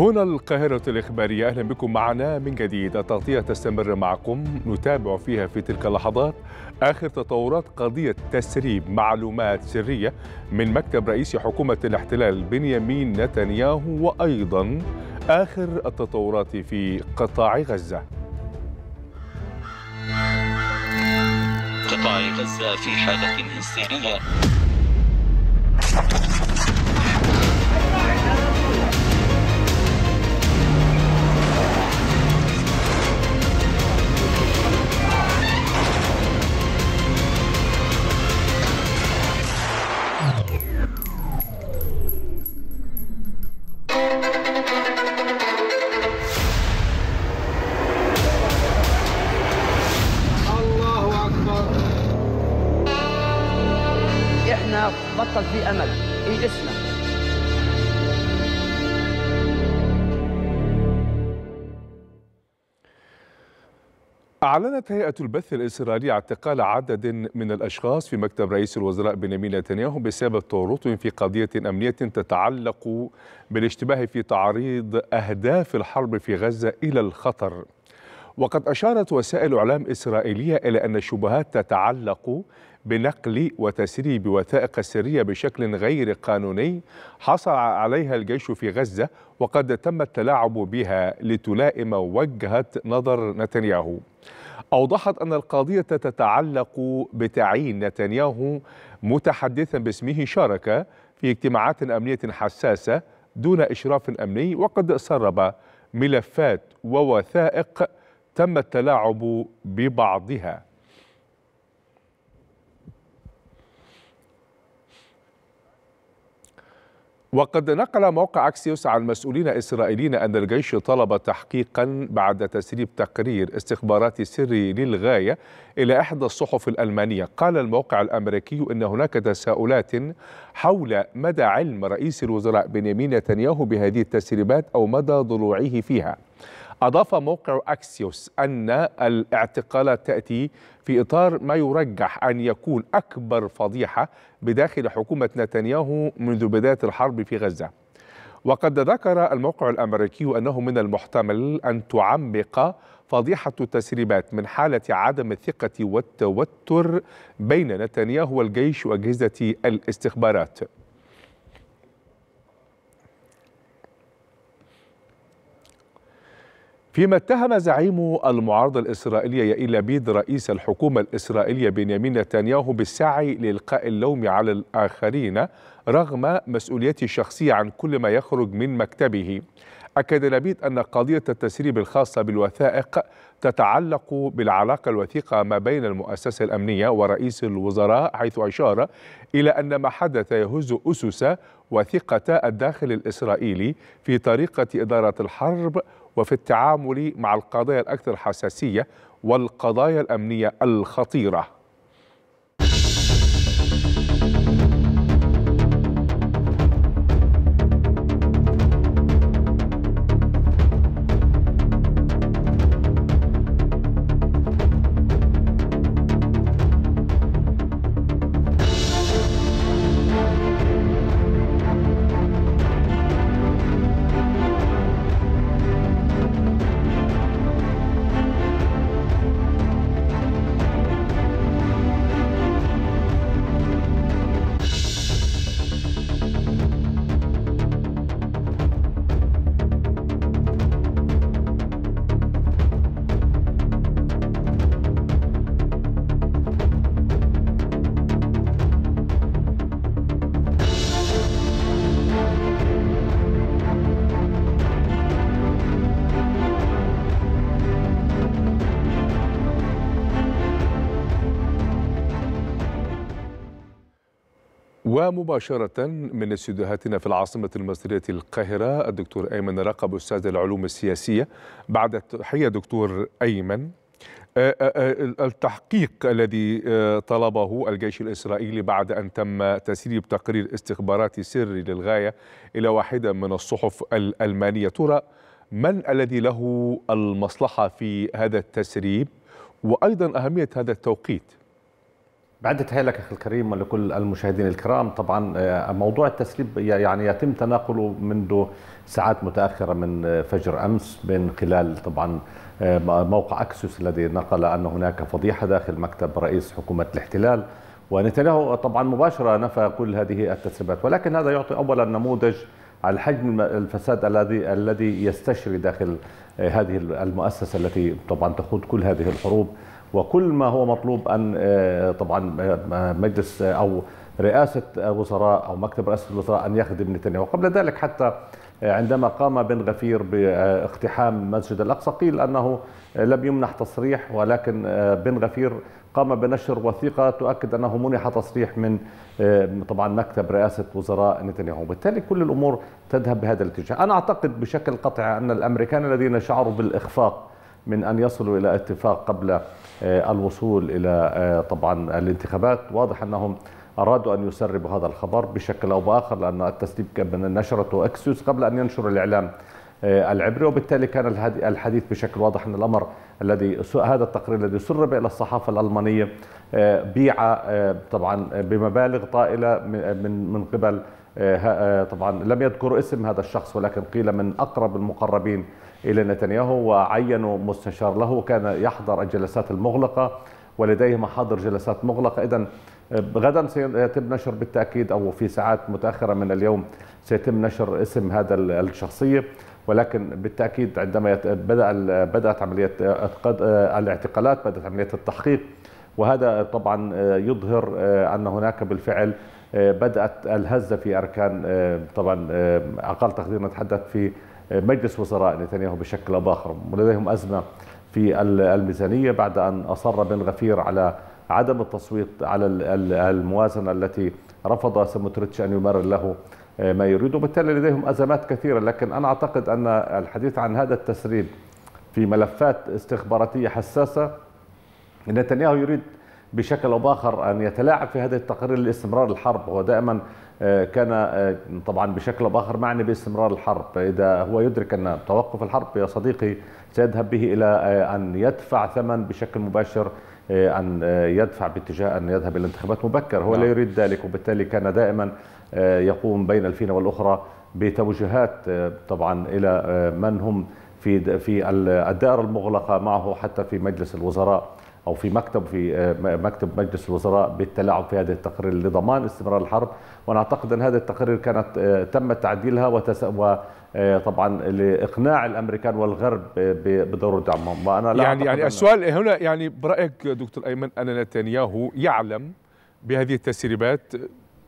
هنا القاهرة الإخبارية أهلا بكم معنا من جديد التغطية تستمر معكم نتابع فيها في تلك اللحظات آخر تطورات قضية تسريب معلومات سرية من مكتب رئيس حكومة الاحتلال بنيامين نتنياهو وأيضا آخر التطورات في قطاع غزة قطاع غزة في حالة هستيرية أعلنت هيئة البث الإسرائيلية اعتقال عدد من الأشخاص في مكتب رئيس الوزراء بنيامين نتنياهو بسبب تورطهم في قضية أمنية تتعلق بالاشتباه في تعريض أهداف الحرب في غزة إلى الخطر وقد أشارت وسائل إعلام إسرائيلية إلى أن الشبهات تتعلق بنقل وتسريب وثائق سرية بشكل غير قانوني حصل عليها الجيش في غزة وقد تم التلاعب بها لتلائم وجهة نظر نتنياهو أوضحت أن القضية تتعلق بتعيين نتنياهو متحدثا باسمه شارك في اجتماعات أمنية حساسة دون إشراف أمني وقد سرب ملفات ووثائق تم التلاعب ببعضها وقد نقل موقع أكسيوس عن مسؤولين إسرائيليين أن الجيش طلب تحقيقا بعد تسريب تقرير استخباراتي سري للغاية إلى إحدى الصحف الألمانية قال الموقع الأمريكي أن هناك تساؤلات حول مدى علم رئيس الوزراء بنيامين نتنياهو بهذه التسريبات أو مدى ضلوعه فيها أضاف موقع أكسيوس أن الاعتقالات تأتي في إطار ما يرجح أن يكون أكبر فضيحة بداخل حكومة نتنياهو منذ بداية الحرب في غزة وقد ذكر الموقع الأمريكي أنه من المحتمل أن تعمق فضيحة التسريبات من حالة عدم الثقة والتوتر بين نتنياهو والجيش وأجهزة الاستخبارات فيما اتهم زعيم المعارضة الإسرائيلية يائيل لبيد رئيس الحكومة الإسرائيلية بنيامين نتنياهو بالسعي لإلقاء اللوم على الآخرين رغم مسؤوليته الشخصية عن كل ما يخرج من مكتبه أكد لبيد أن قضية التسريب الخاصة بالوثائق تتعلق بالعلاقة الوثيقة ما بين المؤسسة الأمنية ورئيس الوزراء حيث أشار إلى أن ما حدث يهز أسس وثقة الداخل الإسرائيلي في طريقة إدارة الحرب وفي التعامل مع القضايا الأكثر حساسية والقضايا الأمنية الخطيرة مباشرة من استديوهاتنا في العاصمة المصرية القاهرة الدكتور أيمن رقب أستاذ العلوم السياسية بعد التحية دكتور أيمن آه، آه، آه، التحقيق الذي طلبه الجيش الإسرائيلي بعد أن تم تسريب تقرير استخباراتي سري للغاية إلى واحدة من الصحف الألمانية ترى من الذي له المصلحة في هذا التسريب وأيضا أهمية هذا التوقيت بعد تهيأ لك أخي الكريم ولكل المشاهدين الكرام طبعا آه، موضوع التسريب يعني يتم تناقله منذ ساعات متأخرة من آه، فجر أمس من خلال طبعا آه، موقع أكسوس الذي نقل أن هناك فضيحة داخل مكتب رئيس حكومة الاحتلال ونتنياهو طبعا مباشرة نفى كل هذه التسريبات ولكن هذا يعطي أولا نموذج على حجم الفساد الذي الذي يستشري داخل هذه المؤسسة التي طبعا تخوض كل هذه الحروب وكل ما هو مطلوب أن آه، طبعا آه، مجلس آه، أو رئاسة وزراء أو مكتب رئاسة الوزراء أن يخدم نتنياهو قبل ذلك حتى عندما قام بن غفير باقتحام المسجد الأقصى قيل أنه لم يمنح تصريح ولكن بن غفير قام بنشر وثيقة تؤكد أنه منح تصريح من طبعا مكتب رئاسة وزراء نتنياهو بالتالي كل الأمور تذهب بهذا الاتجاه أنا أعتقد بشكل قطعي أن الأمريكان الذين شعروا بالإخفاق من أن يصلوا إلى اتفاق قبل آه، الوصول إلى آه، طبعا الانتخابات واضح أنهم أرادوا أن يسربوا هذا الخبر بشكل أو بآخر لأن التسريب كان نشرته أكسيوس قبل أن ينشر الإعلام آه، العبري وبالتالي كان الحديث بشكل واضح أن الأمر الذي هذا التقرير الذي سرب إلى الصحافة الألمانية بيع طبعا بمبالغ طائلة من من قبل طبعا لم يذكروا اسم هذا الشخص ولكن قيل من أقرب المقربين إلى نتنياهو وعينوا مستشار له كان يحضر الجلسات المغلقة ولديه محاضر جلسات مغلقة إذا غدا سيتم نشر بالتأكيد أو في ساعات متأخرة من اليوم سيتم نشر اسم هذا الشخصية ولكن بالتأكيد عندما بدأ بدأت عملية الاعتقالات بدأت عملية التحقيق وهذا طبعا يظهر أن هناك بالفعل بدأت الهزة في أركان طبعا أقل تقدير نتحدث في مجلس وزراء نتنياهو بشكل أو بآخر ولديهم أزمة في الميزانية بعد أن أصر بن غفير على عدم التصويت على الموازنة التي رفض سموتريتش أن يمرر له آه، ما يريد وبالتالي لديهم أزمات كثيرة لكن أنا أعتقد أن الحديث عن هذا التسريب في ملفات استخباراتية حساسة نتنياهو يريد بشكل أو بآخر أن يتلاعب في هذا التقرير لاستمرار الحرب هو دائما آه، كان آه، طبعا بشكل أو بآخر معني باستمرار الحرب إذا هو يدرك أن توقف الحرب يا صديقي سيذهب به إلى آه، أن يدفع ثمن بشكل مباشر أن يدفع باتجاه أن يذهب إلى انتخابات مبكر هو لا نعم. يريد ذلك وبالتالي كان دائما يقوم بين الفينة والأخرى بتوجيهات طبعا إلى من هم في في الدائره المغلقه معه حتى في مجلس الوزراء او في مكتب في مكتب مجلس الوزراء بالتلاعب في هذا التقرير لضمان استمرار الحرب ونعتقد أن هذه التقارير كانت آه، تم تعديلها وتس... آه، طبعا لاقناع الامريكان والغرب آه، بضروره دعمهم وانا لا يعني يعني السؤال هنا يعني برايك دكتور ايمن ان نتنياهو يعلم بهذه التسريبات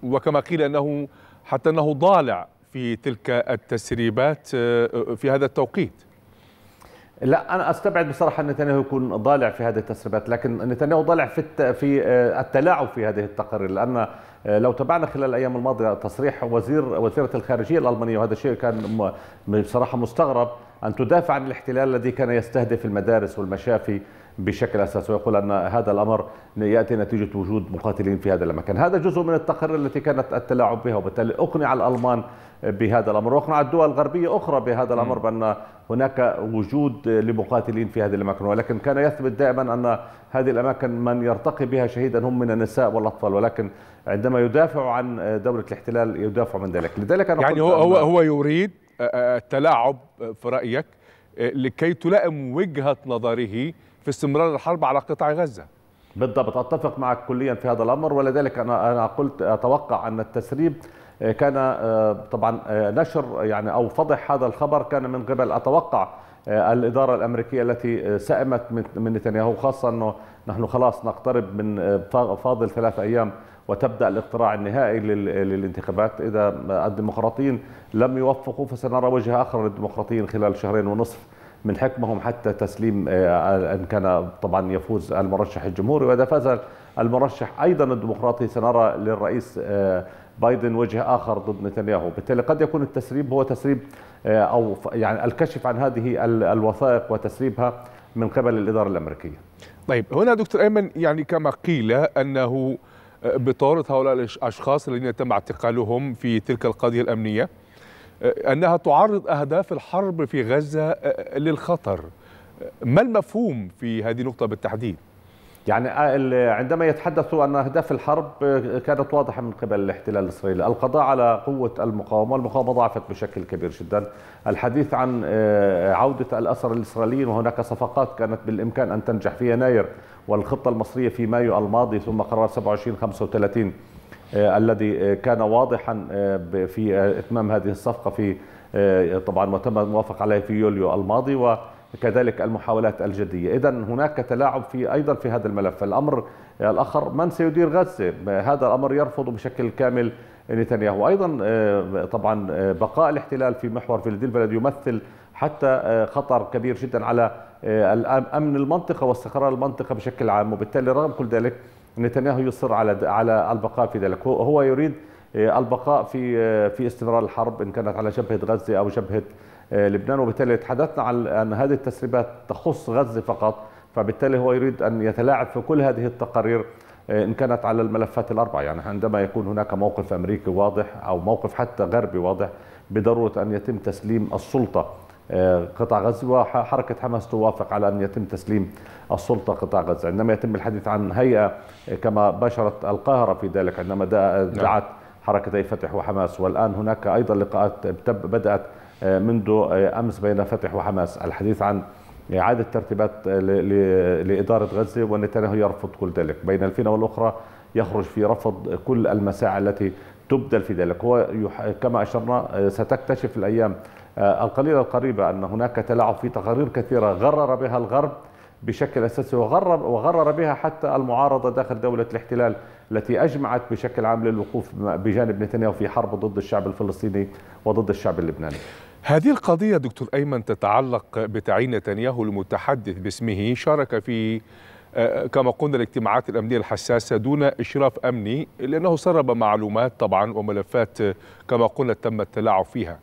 وكما قيل انه حتى انه ضالع في تلك التسريبات في هذا التوقيت لا انا استبعد بصراحه ان نتنياهو يكون ضالع في هذه التسريبات لكن نتنياهو ضالع في في آه، التلاعب في هذه التقارير لان آه، لو تابعنا خلال الايام الماضيه تصريح وزير وزيره الخارجيه الالمانيه وهذا الشيء كان بصراحه مستغرب ان تدافع عن الاحتلال الذي كان يستهدف المدارس والمشافي بشكل اساسي ويقول ان هذا الامر ياتي نتيجه وجود مقاتلين في هذا المكان، هذا جزء من التقارير التي كانت التلاعب بها وبالتالي اقنع الالمان بهذا الامر واقنع الدول الغربيه اخرى بهذا الامر بان هناك وجود لمقاتلين في هذه الاماكن ولكن كان يثبت دائما ان هذه الاماكن من يرتقي بها شهيدا هم من النساء والاطفال ولكن عندما يدافع عن دوله الاحتلال يدافع من ذلك، لذلك انا يعني هو هو هو يريد التلاعب آه، آه، في رايك آه، لكي تلائم وجهه نظره في استمرار الحرب على قطاع غزة بالضبط أتفق معك كليا في هذا الأمر ولذلك أنا, أنا قلت أتوقع أن التسريب آه، كان آه، طبعا آه، نشر يعني أو فضح هذا الخبر كان من قبل أتوقع الإدارة الأمريكية التي سئمت من نتنياهو خاصة أنه نحن خلاص نقترب من فاضل ثلاث أيام وتبدأ الاقتراع النهائي للانتخابات إذا الديمقراطيين لم يوفقوا فسنرى وجه آخر للديمقراطيين خلال شهرين ونصف من حكمهم حتى تسليم آه، آه، ان كان طبعا يفوز المرشح الجمهوري واذا فاز المرشح ايضا الديمقراطي سنرى للرئيس آه، بايدن وجه اخر ضد نتنياهو، بالتالي قد يكون التسريب هو تسريب او يعني الكشف عن هذه الوثائق وتسريبها من قبل الاداره الامريكيه. طيب هنا دكتور ايمن يعني كما قيل انه بطارة هؤلاء الاشخاص الذين تم اعتقالهم في تلك القضيه الامنيه أنها تعرض أهداف الحرب في غزة آه، آه، للخطر ما المفهوم في هذه النقطة بالتحديد؟ يعني آه، عندما يتحدثوا أن أهداف الحرب كانت واضحة من قبل الاحتلال الإسرائيلي القضاء على قوة المقاومة المقاومة ضعفت بشكل كبير جدا الحديث عن عودة الأسر الإسرائيليين وهناك صفقات كانت بالإمكان أن تنجح في يناير والخطة المصرية في مايو الماضي ثم قرار 27 35 آه، الذي آه، كان واضحا آه، في إتمام هذه الصفقة في طبعا وتم الموافق عليه في يوليو الماضي و كذلك المحاولات الجدية إذا هناك تلاعب في أيضا في هذا الملف الأمر الآخر من سيدير غزة هذا الأمر يرفض بشكل كامل نتنياهو أيضا طبعا بقاء الاحتلال في محور فيلادلفيا الذي يمثل حتى خطر كبير جدا على أمن المنطقة واستقرار المنطقة بشكل عام وبالتالي رغم كل ذلك نتنياهو يصر على على البقاء في ذلك هو يريد آه، البقاء في آه، في استمرار الحرب ان كانت على جبهه غزه او جبهه آه، لبنان وبالتالي تحدثنا عن ان هذه التسريبات تخص غزه فقط فبالتالي هو يريد ان يتلاعب في كل هذه التقارير ان كانت على الملفات الاربعه يعني عندما يكون هناك موقف امريكي واضح او موقف حتى غربي واضح بضروره ان يتم تسليم السلطه آه، قطاع غزة وحركة حماس توافق على أن يتم تسليم السلطة قطاع غزة عندما يتم الحديث عن هيئة كما باشرت القاهرة في ذلك عندما نعم. دعت حركتي فتح وحماس والآن هناك أيضا لقاءات بدأت آه، منذ آه، أمس بين فتح وحماس الحديث عن إعادة ترتيبات لإدارة غزة ونتنياهو يرفض كل ذلك بين الفينة والأخرى يخرج في رفض كل المساعي التي تبذل في ذلك هو كما أشرنا ستكتشف الأيام آه، القليلة القريبة أن هناك تلاعب في تقارير كثيرة غرر بها الغرب بشكل أساسي وغرر, وغرر بها حتى المعارضة داخل دولة الاحتلال التي أجمعت بشكل عام للوقوف بجانب نتنياهو في حرب ضد الشعب الفلسطيني وضد الشعب اللبناني هذه القضية دكتور أيمن تتعلق بتعيين نتنياهو المتحدث باسمه شارك في آه، كما قلنا الاجتماعات الأمنية الحساسة دون إشراف أمني لأنه سرب معلومات طبعا وملفات آه، كما قلنا تم التلاعب فيها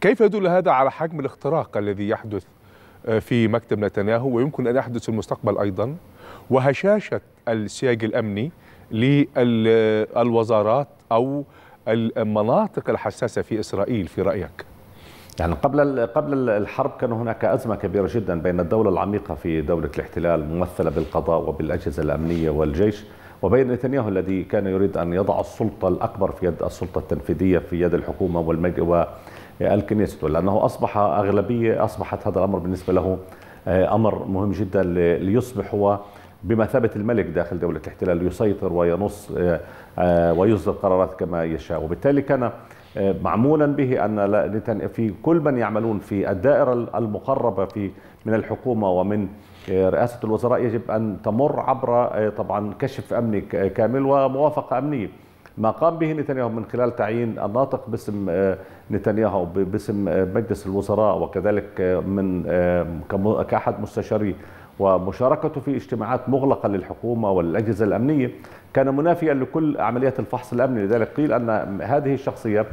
كيف يدل هذا على حجم الاختراق الذي يحدث آه، في مكتب نتنياهو ويمكن أن يحدث في المستقبل أيضا وهشاشة السياج الأمني للوزارات أو المناطق الحساسة في إسرائيل في رأيك؟ يعني قبل قبل الحرب كان هناك ازمه كبيره جدا بين الدوله العميقه في دوله الاحتلال ممثله بالقضاء وبالاجهزه الامنيه والجيش وبين نتنياهو الذي كان يريد ان يضع السلطه الاكبر في يد السلطه التنفيذيه في يد الحكومه والمجلس الكنيست لأنه أصبح أغلبية أصبحت هذا الأمر بالنسبة له آه، أمر مهم جدا ليصبح هو بمثابة الملك داخل دولة الاحتلال يسيطر وينص آه، آه، ويصدر قرارات كما يشاء وبالتالي كان معمولا به أن في كل من يعملون في الدائرة المقربة في من الحكومة ومن رئاسة الوزراء يجب أن تمر عبر طبعا كشف أمني كامل وموافقة أمنية ما قام به نتنياهو من خلال تعيين الناطق باسم نتنياهو باسم آه، مجلس الوزراء وكذلك آه، من كأحد مستشاريه ومشاركته في اجتماعات مغلقة للحكومة والأجهزة الأمنية كان منافيا لكل عمليات الفحص الأمني لذلك قيل أن هذه الشخصية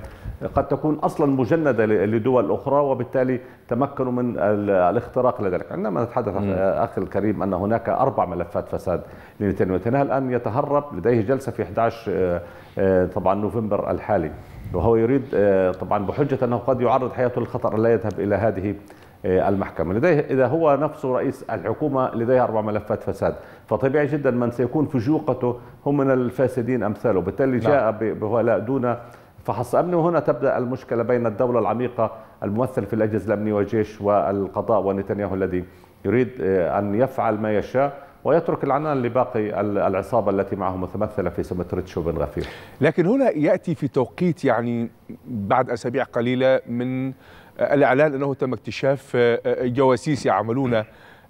قد تكون أصلا مجندة لدول أخرى وبالتالي تمكنوا من الاختراق لذلك عندما نتحدث أخي الكريم أن هناك أربع ملفات فساد لنتنياهو الآن يتهرب لديه جلسة في 11 آه، طبعا نوفمبر الحالي وهو يريد آه، طبعا بحجة أنه قد يعرض حياته للخطر لا يذهب إلى هذه آه، المحكمة لديه إذا هو نفسه رئيس الحكومة لديه أربع ملفات فساد فطبيعي جدا من سيكون فجوقته هم من الفاسدين أمثاله بالتالي نعم. جاء بولاء دون فحص أمني وهنا تبدأ المشكلة بين الدولة العميقة الممثل في الأجهزة الأمنية والجيش والقضاء ونتنياهو الذي يريد آه، أن يفعل ما يشاء ويترك العنان لباقي العصابة التي معه متمثلة في سمتريتش بن غفير لكن هنا يأتي في توقيت يعني بعد أسابيع قليلة من الإعلان أنه تم اكتشاف جواسيس يعملون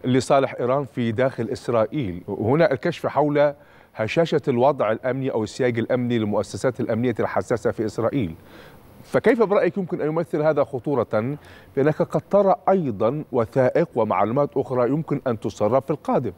لصالح إيران في داخل إسرائيل هنا الكشف حول هشاشة الوضع الأمني أو السياج الأمني للمؤسسات الأمنية الحساسة في إسرائيل فكيف برأيك يمكن أن يمثل هذا خطورة بأنك قد ترى أيضا وثائق ومعلومات أخرى يمكن أن تصرف في القادم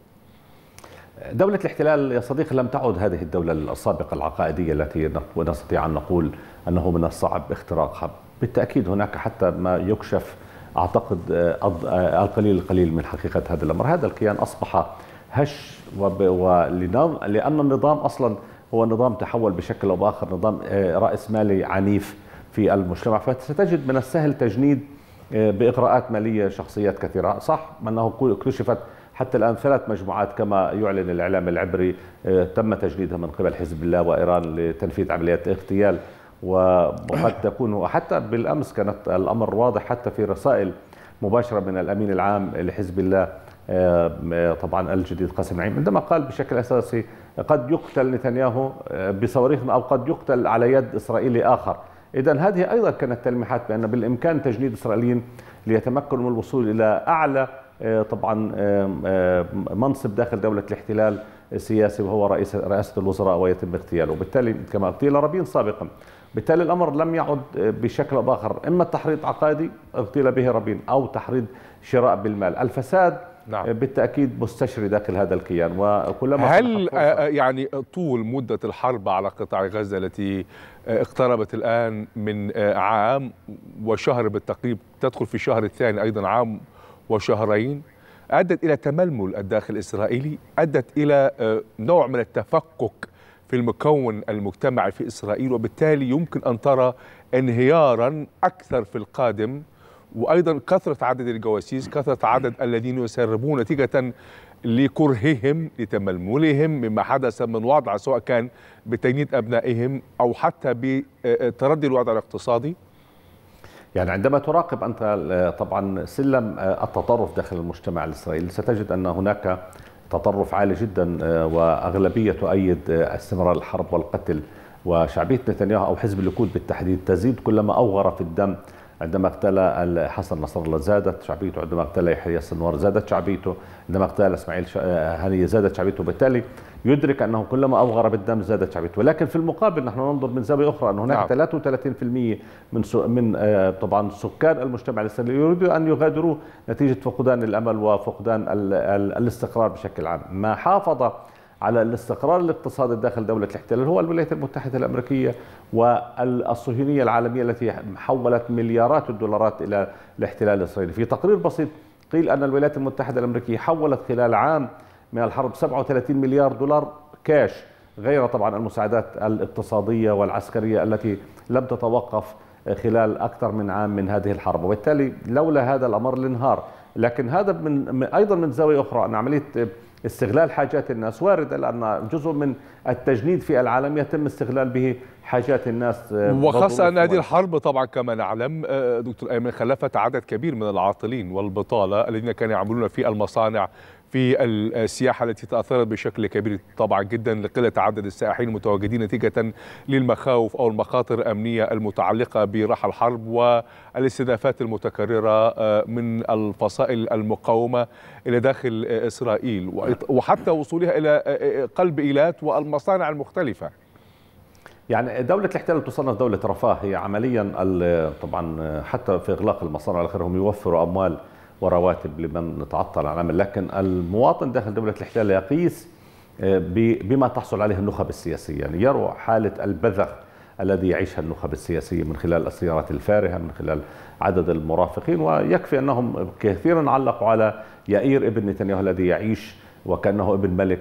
دولة الاحتلال يا صديقي لم تعد هذه الدولة السابقة العقائدية التي نستطيع أن نقول أنه من الصعب اختراقها بالتأكيد هناك حتى ما يكشف أعتقد آه، آه، القليل القليل من حقيقة هذا الأمر هذا الكيان أصبح هش لأن النظام أصلا هو نظام تحول بشكل أو بآخر نظام آه، رأس مالي عنيف في المجتمع فستجد من السهل تجنيد بإغراءات مالية شخصيات كثيرة صح أنه اكتشفت حتى الآن ثلاث مجموعات كما يعلن الإعلام العبري آه، تم تجنيدها من قبل حزب الله وإيران لتنفيذ عمليات اغتيال وقد تكون حتى بالأمس كانت الأمر واضح حتى في رسائل مباشرة من الأمين العام لحزب الله آه، آه، طبعا الجديد قاسم نعيم عندما قال بشكل أساسي قد يقتل نتنياهو بصواريخنا أو قد يقتل على يد إسرائيلي آخر إذا هذه أيضا كانت تلميحات بأن بالإمكان تجنيد إسرائيليين ليتمكنوا من الوصول إلى أعلى آه، طبعا منصب داخل دولة الاحتلال سياسي وهو رئيس رئاسة الوزراء ويتم اغتياله وبالتالي كما اغتيل رابين سابقا بالتالي الأمر لم يعد بشكل أو آخر إما تحريض عقادي اغتيل به رابين أو تحريض شراء بالمال الفساد نعم. بالتأكيد مستشري داخل هذا الكيان وكلما هل آه، آه، يعني طول مدة الحرب على قطاع غزة التي اقتربت الآن من عام وشهر بالتقريب تدخل في الشهر الثاني أيضا عام وشهرين أدت إلى تململ الداخل الإسرائيلي أدت إلى آه، نوع من التفكك في المكون المجتمعي في إسرائيل وبالتالي يمكن أن ترى انهيارا أكثر في القادم وأيضا كثرة عدد الجواسيس كثرة عدد الذين يسربون نتيجة لكرههم لتململهم مما حدث من وضع سواء كان بتجنيد أبنائهم أو حتى بتردي الوضع الاقتصادي يعني عندما تراقب أنت آه، طبعا سلم آه، التطرف داخل المجتمع الإسرائيلي ستجد أن هناك تطرف عالي جدا آه، وأغلبية تؤيد استمرار الحرب والقتل وشعبية نتنياهو أو حزب الليكود بالتحديد تزيد كلما أوغر في الدم عندما اقتلى حسن نصر الله زادت شعبيته عندما اقتلى يحيى السنوار زادت شعبيته عندما اقتلى اسماعيل آه، هنية زادت شعبيته بالتالي يدرك أنه كلما اوغر بالدم زادت شعبيته ولكن في المقابل نحن ننظر من زاوية أخرى أن هناك 33% نعم. من سو من آه، طبعا سكان المجتمع الإسرائيلي يريدوا أن يغادروه نتيجة فقدان الأمل وفقدان الاستقرار بشكل عام ما حافظ على الاستقرار الاقتصادي داخل دولة الاحتلال هو الولايات المتحدة الأمريكية والصهيونية العالمية التي حولت مليارات الدولارات إلى الاحتلال الإسرائيلي في تقرير بسيط قيل أن الولايات المتحدة الأمريكية حولت خلال عام من الحرب 37 مليار دولار كاش غير طبعا المساعدات الاقتصادية والعسكرية التي لم تتوقف خلال أكثر من عام من هذه الحرب وبالتالي لولا هذا الأمر لانهار لكن هذا من أيضا من زاوية أخرى أن عملية استغلال حاجات الناس وارد الآن جزء من التجنيد في العالم يتم استغلال به حاجات الناس آه، وخاصة أن هذه الحرب طبعا كما نعلم آه، دكتور أيمن خلفت عدد كبير من العاطلين والبطالة الذين كانوا يعملون في المصانع في السياحة التي تأثرت بشكل كبير طبعا جدا لقلة عدد السائحين المتواجدين نتيجة للمخاوف أو المخاطر الأمنية المتعلقة برحى الحرب والاستهدافات المتكررة آه، من الفصائل المقاومة إلى داخل إسرائيل وحتى وصولها إلى آه، آه، قلب إيلات والمصانع المختلفة يعني دولة الاحتلال تصنف دولة رفاه هي عمليا طبعا حتى في إغلاق المصانع الأخيرة هم يوفروا أموال ورواتب لمن نتعطل عن العمل لكن المواطن داخل دولة الاحتلال يقيس آه، بما تحصل عليه النخب السياسية يعني يروى حالة البذخ الذي يعيشها النخب السياسية من خلال السيارات الفارهة من خلال عدد المرافقين ويكفي أنهم كثيرا علقوا على يائير ابن نتنياهو الذي يعيش وكأنه ابن ملك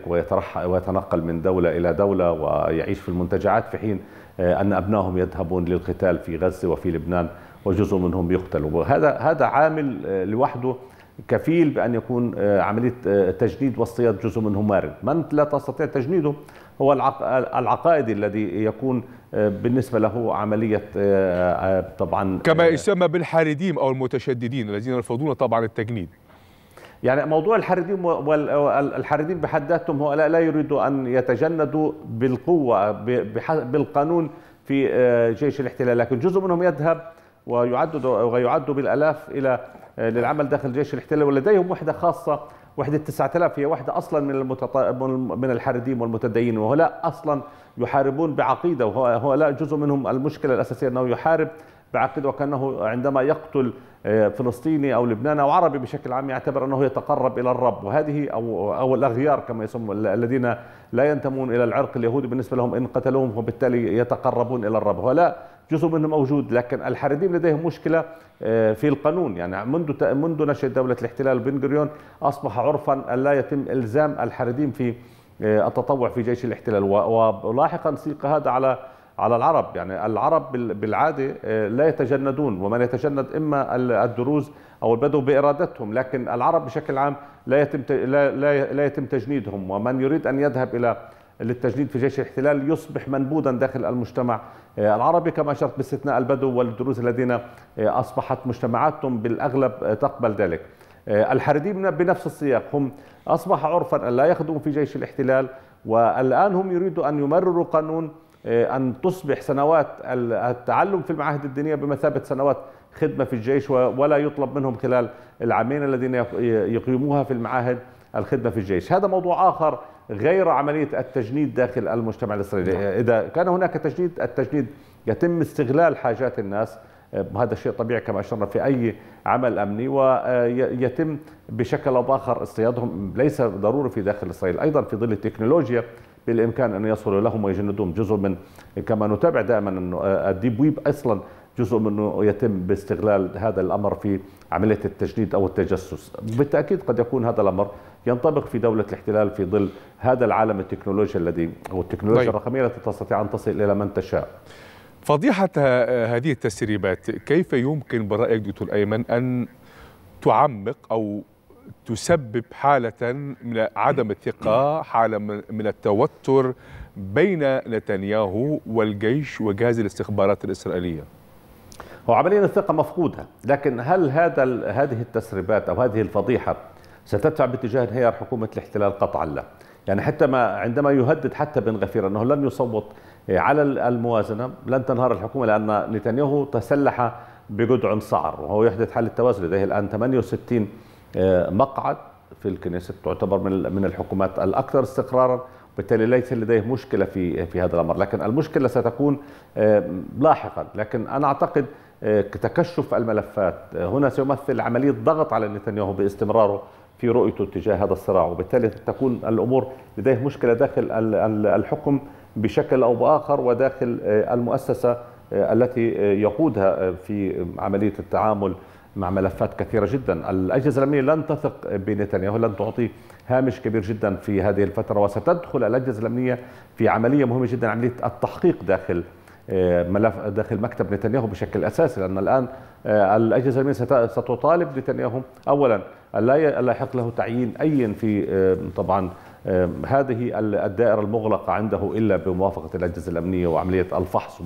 ويتنقل من دولة إلى دولة ويعيش في المنتجعات في حين آه، أن أبنائهم يذهبون للقتال في غزة وفي لبنان وجزء منهم يقتل وهذا هذا عامل آه، لوحده كفيل بأن يكون آه، عملية آه، تجنيد واصطياد جزء منهم وارد من لا تستطيع تجنيده هو العقائدي الذي يكون بالنسبة له عملية طبعا كما يسمى بالحارديم أو المتشددين الذين يرفضون طبعا التجنيد يعني موضوع الحارديم والحارديم بحد ذاتهم هو لا يريدوا أن يتجندوا بالقوة بالقانون في جيش الاحتلال لكن جزء منهم يذهب ويعد ويعد بالالاف الى آه، للعمل داخل جيش الاحتلال ولديهم وحده خاصه وحده 9000 هي وحده اصلا من المتط... من الحردين والمتدينين وهؤلاء اصلا يحاربون بعقيده وهؤلاء جزء منهم المشكله الاساسيه انه يحارب بعقيدة وكأنه عندما يقتل آه، فلسطيني أو لبناني أو عربي بشكل عام يعتبر أنه يتقرب إلى الرب وهذه أو, أو الأغيار كما يسمون الذين لا ينتمون إلى العرق اليهودي بالنسبة لهم إن قتلوهم وبالتالي يتقربون إلى الرب ولا جزء منهم موجود لكن الحريديم لديهم مشكلة آه، في القانون يعني منذ منذ نشأة دولة الاحتلال بن غوريون أصبح عرفا أن لا يتم إلزام الحريديم في آه، التطوع في جيش الاحتلال ولاحقا سيق هذا على على العرب يعني العرب بالعادة آه، لا يتجندون ومن يتجند إما الدروز أو البدو بإرادتهم لكن العرب بشكل عام لا يتم لا, لا يتم تجنيدهم ومن يريد أن يذهب إلى للتجنيد في جيش الاحتلال يصبح منبوذا داخل المجتمع آه، العربي كما أشرت باستثناء البدو والدروز الذين آه، أصبحت مجتمعاتهم بالأغلب تقبل ذلك الحريديين بنفس السياق هم أصبح عرفا أن لا يخدموا في جيش الاحتلال والآن هم يريدوا أن يمرروا قانون آه، أن تصبح سنوات التعلم في المعاهد الدينية بمثابة سنوات خدمة في الجيش ولا يطلب منهم خلال العامين الذين يقيموها في المعاهد الخدمة في الجيش هذا موضوع آخر غير عملية التجنيد داخل المجتمع الإسرائيلي نعم. إذا كان هناك تجنيد التجنيد يتم استغلال حاجات الناس آه، هذا شيء طبيعي كما أشرنا في أي عمل أمني ويتم آه، بشكل أو بآخر اصطيادهم ليس ضروري في داخل إسرائيل أيضا في ظل التكنولوجيا بالامكان ان يصلوا لهم ويجندوهم جزء من كما نتابع دائما انه آه، الديب ويب اصلا جزء منه يتم باستغلال هذا الامر في عمليه التجنيد او التجسس، بالتاكيد قد يكون هذا الامر ينطبق في دوله الاحتلال في ظل هذا العالم التكنولوجيا الذي او التكنولوجيا طيب. الرقميه التي تستطيع ان تصل الى من تشاء. فضيحه آه، هذه التسريبات كيف يمكن برايك دكتور ايمن ان تعمق او تسبب حالة من عدم الثقة حالة من التوتر بين نتنياهو والجيش وجهاز الاستخبارات الإسرائيلية هو عمليا الثقة مفقودة لكن هل هذا هذه التسريبات أو هذه الفضيحة ستدفع باتجاه انهيار حكومة الاحتلال قطعا لا يعني حتى ما عندما يهدد حتى بن غفير أنه لن يصوت على الموازنة لن تنهار الحكومة لأن نتنياهو تسلح بجدع صعر وهو يحدث حالة توازن لديه الآن 68 آه، مقعد في الكنيست تعتبر من من الحكومات الاكثر استقرارا وبالتالي ليس لديه مشكله في في هذا الامر لكن المشكله ستكون آه، لاحقا لكن انا اعتقد آه، تكشف الملفات هنا سيمثل عمليه ضغط على نتنياهو باستمراره في رؤيته تجاه هذا الصراع وبالتالي تكون الامور لديه مشكله داخل الحكم بشكل او باخر وداخل المؤسسه التي يقودها في عمليه التعامل مع ملفات كثيرة جدا الأجهزة الأمنية لن تثق بنتنياهو لن تعطيه هامش كبير جدا في هذه الفترة وستدخل الأجهزة الأمنية في عملية مهمة جدا عملية التحقيق داخل آه، ملف داخل مكتب نتنياهو بشكل اساسي لان الان آه، الاجهزه الامنيه ستطالب نتنياهو اولا الا يحق له تعيين اي في آه، طبعا هذه الدائره المغلقه عنده الا بموافقه الاجهزه الامنيه وعمليه الفحص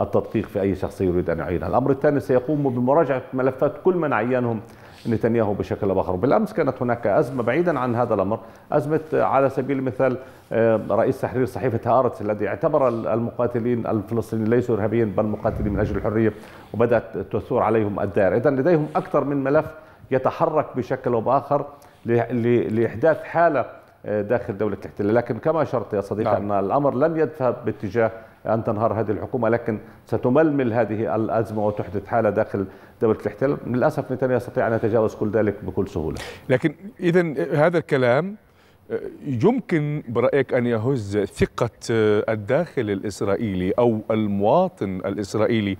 التدقيق في أي شخصية يريد أن يعينها الأمر الثاني سيقوم بمراجعة ملفات كل من عينهم نتنياهو بشكل او اخر، بالامس كانت هناك ازمه بعيدا عن هذا الامر، ازمه على سبيل المثال آه، رئيس تحرير صحيفه هارتس الذي اعتبر المقاتلين الفلسطينيين ليسوا ارهابيين بل مقاتلين من اجل الحريه وبدات تثور عليهم الدائره، اذا لديهم اكثر من ملف يتحرك بشكل او باخر لاحداث حاله آه، داخل دوله الاحتلال، لكن كما اشرت يا صديقي نعم. ان الامر لم يذهب باتجاه أن تنهار هذه الحكومة لكن ستململ هذه الأزمة وتحدث حالة داخل دولة الاحتلال للأسف نتنياهو يستطيع أن يتجاوز كل ذلك بكل سهولة لكن إذا هذا الكلام يمكن برأيك أن يهز ثقة الداخل الإسرائيلي أو المواطن الإسرائيلي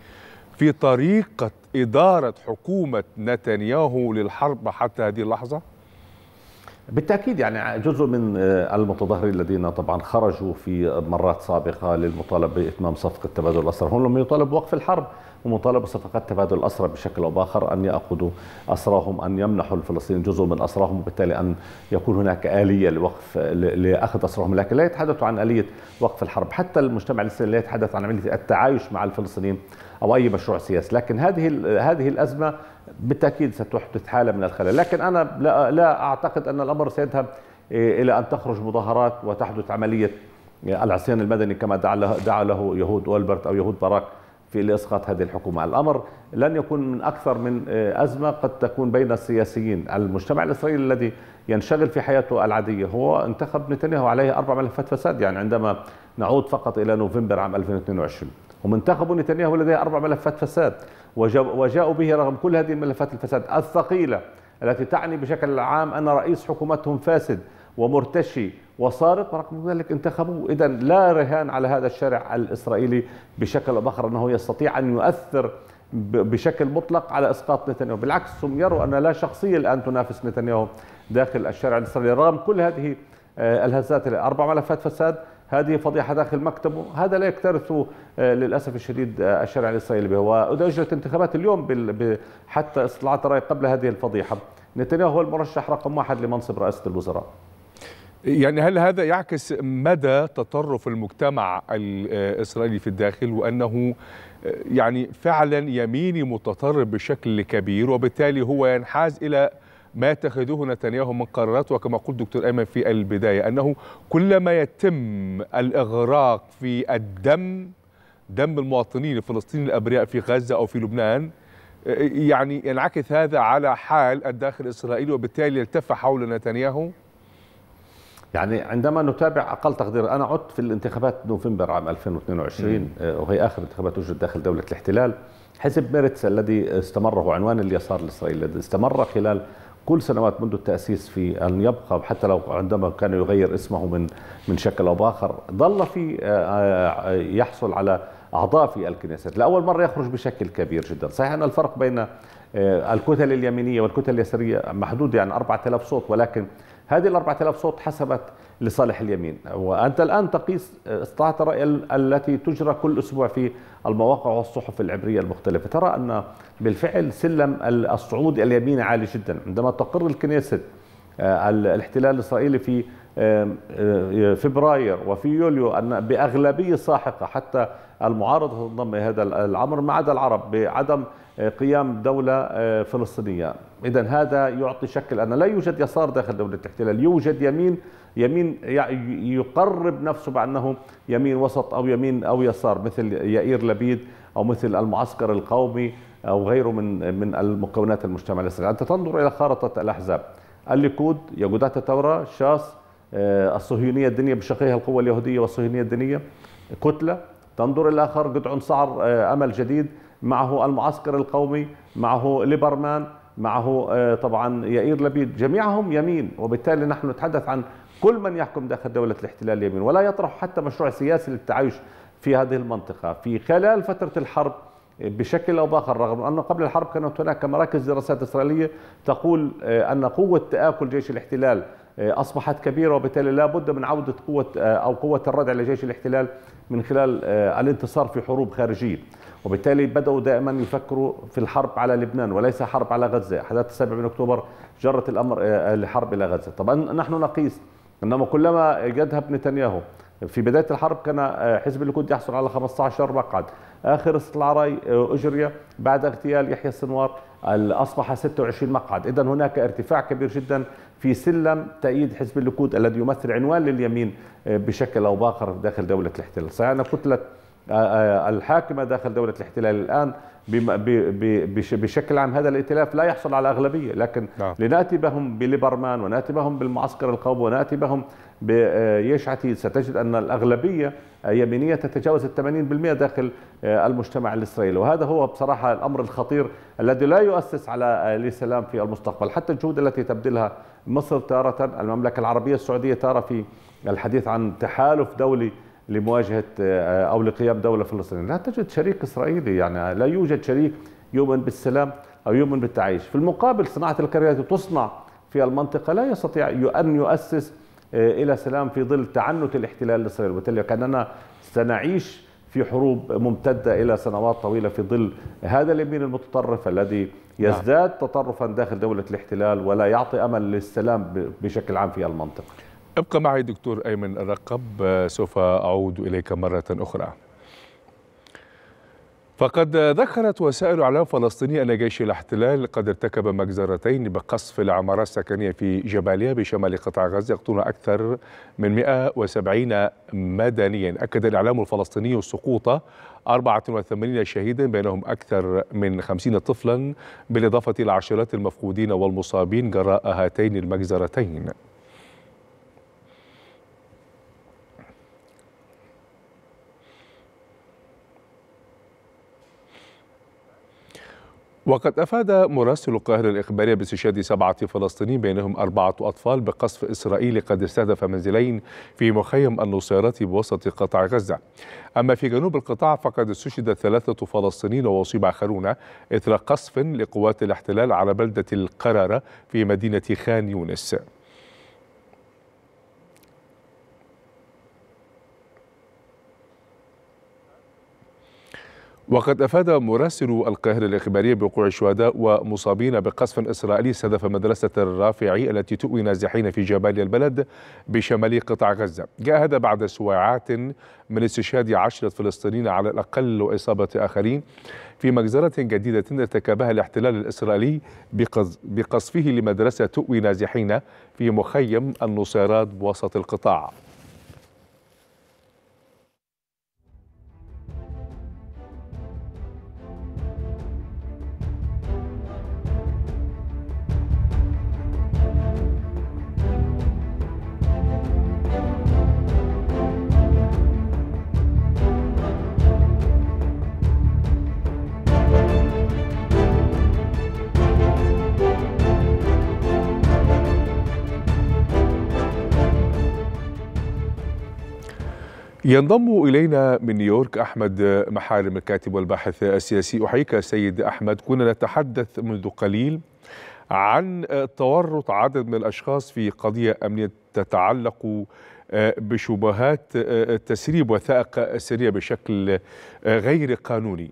في طريقة إدارة حكومة نتنياهو للحرب حتى هذه اللحظة؟ بالتاكيد يعني جزء من آه، المتظاهرين الذين طبعا خرجوا في مرات سابقه للمطالبه باتمام صفقه تبادل الاسرى، هم لم يطالبوا بوقف الحرب، هم طالبوا بصفقات تبادل الاسرى بشكل او باخر ان ياخذوا اسراهم، ان يمنحوا الفلسطينيين جزء من اسراهم وبالتالي ان يكون هناك اليه لوقف لاخذ اسراهم، لكن لا يتحدثوا عن اليه وقف الحرب، حتى المجتمع الاسرائيلي لا يتحدث عن عمليه التعايش مع الفلسطينيين او اي مشروع سياسي لكن هذه هذه الازمه بالتاكيد ستحدث حاله من الخلل لكن انا لا, لا اعتقد ان الامر سيذهب الى ان تخرج مظاهرات وتحدث عمليه العصيان المدني كما دعا له, دعا له يهود اولبرت او يهود باراك في لاسقاط هذه الحكومه، الامر لن يكون من اكثر من ازمه قد تكون بين السياسيين، المجتمع الاسرائيلي الذي ينشغل في حياته العاديه هو انتخب نتنياهو عليه اربع ملفات فساد يعني عندما نعود فقط الى نوفمبر عام 2022. ومنتخب نتنياهو لديه أربع ملفات فساد وجاءوا به رغم كل هذه الملفات الفساد الثقيلة التي تعني بشكل عام أن رئيس حكومتهم فاسد ومرتشي وصارق رغم ذلك انتخبوه إذا لا رهان على هذا الشارع الإسرائيلي بشكل أو بآخر أنه يستطيع أن يؤثر بشكل مطلق على اسقاط نتنياهو بالعكس هم يروا ان لا شخصيه الان تنافس نتنياهو داخل الشارع الاسرائيلي رغم كل هذه آه، الهزات الاربع ملفات فساد هذه فضيحه داخل مكتبه هذا لا يكترثه آه، للاسف الشديد آه، الشارع الاسرائيلي به وإذا أجرت انتخابات اليوم حتى استطلاعات الراي قبل هذه الفضيحه نتنياهو هو المرشح رقم واحد لمنصب رئاسه الوزراء يعني هل هذا يعكس مدى تطرف المجتمع الاسرائيلي في الداخل وانه آه، يعني فعلا يميني متطرف بشكل كبير وبالتالي هو ينحاز الى ما يتخذه نتنياهو من قرارات وكما قلت دكتور ايمن في البدايه انه كلما يتم الاغراق في الدم دم المواطنين الفلسطينيين الابرياء في غزه او في لبنان آه، يعني ينعكس هذا على حال الداخل الاسرائيلي وبالتالي يلتف حول نتنياهو يعني عندما نتابع اقل تقدير انا عدت في الانتخابات نوفمبر عام 2022 آه، وهي اخر انتخابات وجدت داخل دوله الاحتلال حزب ميرتس الذي استمر هو عنوان اليسار الاسرائيلي الذي استمر خلال كل سنوات منذ التأسيس في أن يبقى حتى لو عندما كان يغير اسمه من من شكل أو بآخر ظل في آه، آه، يحصل على أعضاء في الكنيسة لأول مرة يخرج بشكل كبير جدا صحيح أن الفرق بين آه، الكتل اليمينية والكتل اليسارية محدود يعني 4000 صوت ولكن هذه ال 4000 صوت حسبت لصالح اليمين وأنت الآن تقيس استطاعة الرأي التي تجرى كل أسبوع في المواقع والصحف العبرية المختلفة ترى أن بالفعل سلم الصعود اليمين عالي جدا عندما تقر الكنيست آه، الاحتلال الإسرائيلي في آه، فبراير وفي يوليو أن بأغلبية ساحقة حتى المعارضة تنضم هذا الأمر ما عدا العرب بعدم قيام دولة آه، فلسطينية إذا هذا يعطي شكل أن لا يوجد يسار داخل دولة الاحتلال يوجد يمين يمين يقرب نفسه بأنه يمين وسط أو يمين أو يسار مثل يائير لبيد أو مثل المعسكر القومي أو غيره من من المكونات المجتمع الإسرائيلي أنت تنظر إلى خارطة الأحزاب الليكود يقودات الثورة شاس آه، الصهيونية الدينية بشقيها القوة اليهودية والصهيونية الدينية كتلة تنظر إلى آخر قطع صعر آه، أمل جديد معه المعسكر القومي معه ليبرمان معه آه، طبعا يائير لبيد جميعهم يمين وبالتالي نحن نتحدث عن كل من يحكم داخل دولة الاحتلال يمين ولا يطرح حتى مشروع سياسي للتعايش في هذه المنطقة في خلال فترة الحرب آه، بشكل أو بآخر رغم أنه قبل الحرب كانت هناك مراكز دراسات إسرائيلية تقول آه، أن قوة تآكل جيش الاحتلال أصبحت كبيرة وبالتالي لا بد من عودة قوة أو قوة الردع لجيش الاحتلال من خلال آه، الانتصار في حروب خارجية وبالتالي بدأوا دائما يفكروا في الحرب على لبنان وليس حرب على غزة أحداث 7 من أكتوبر جرت الأمر الحرب آه، إلى غزة طبعا نحن نقيس إنما كلما يذهب نتنياهو في بداية الحرب كان آه، حزب الليكود يحصل على 15 مقعد آخر استطلاع أجري بعد اغتيال يحيى السنوار أصبح 26 مقعد إذا هناك ارتفاع كبير جدا في سلم تأييد حزب الليكود الذي يمثل عنوان لليمين آه، بشكل أو بآخر داخل دولة الاحتلال سيعنى كتلة آه، آه، الحاكمة داخل دولة الاحتلال الآن بشكل عام هذا الائتلاف لا يحصل على أغلبية لكن نعم. لنأتي بهم بليبرمان ونأتي بهم بالمعسكر القومي ونأتي بهم بيشعتي آه، عتيد ستجد أن الأغلبية يمينية تتجاوز الثمانين بالمئة داخل آه، المجتمع الإسرائيلي وهذا هو بصراحة الأمر الخطير الذي لا يؤسس على آه، لسلام في المستقبل حتى الجهود التي تبذلها مصر تارة المملكة العربية السعودية تارة في الحديث عن تحالف دولي لمواجهه آه، او لقيام دوله فلسطينيه، لا تجد شريك اسرائيلي يعني لا يوجد شريك يؤمن بالسلام او يؤمن بالتعايش، في المقابل صناعه الكريات تصنع في المنطقه لا يستطيع ان يؤسس آه، الى سلام في ظل تعنت الاحتلال الاسرائيلي، وبالتالي كاننا سنعيش في حروب ممتدة إلى سنوات طويلة في ظل هذا اليمين المتطرف الذي نعم. يزداد تطرفا داخل دولة الاحتلال ولا يعطي أمل للسلام بشكل عام في المنطقة ابقى معي دكتور أيمن الرقب سوف أعود إليك مرة أخرى فقد ذكرت وسائل اعلام فلسطينيه ان جيش الاحتلال قد ارتكب مجزرتين بقصف العمارات السكنيه في جباليا بشمال قطاع غزه يقتلون اكثر من 170 مدنيا، اكد الاعلام الفلسطيني سقوط 84 شهيدا بينهم اكثر من 50 طفلا بالاضافه الى عشرات المفقودين والمصابين جراء هاتين المجزرتين. وقد أفاد مراسل القاهرة الإخبارية باستشهاد سبعة فلسطينيين بينهم أربعة أطفال بقصف إسرائيلي قد استهدف منزلين في مخيم النصيرات بوسط قطاع غزة أما في جنوب القطاع فقد استشهد ثلاثة فلسطينيين وأصيب آخرون إثر قصف لقوات الاحتلال على بلدة القرارة في مدينة خان يونس وقد افاد مراسل القاهره الاخباريه بوقوع الشهداء ومصابين بقصف اسرائيلي استهدف مدرسه الرافعي التي تؤوي نازحين في جبال البلد بشمال قطاع غزه. جاء هذا بعد سواعات من استشهاد عشره فلسطينيين على الاقل واصابه اخرين في مجزره جديده ارتكبها الاحتلال الاسرائيلي بقصفه لمدرسه تؤوي نازحين في مخيم النصيرات بوسط القطاع. ينضم إلينا من نيويورك أحمد محارم الكاتب والباحث السياسي أحييك سيد أحمد كنا نتحدث منذ قليل عن تورط عدد من الأشخاص في قضية أمنية تتعلق بشبهات تسريب وثائق سرية بشكل غير قانوني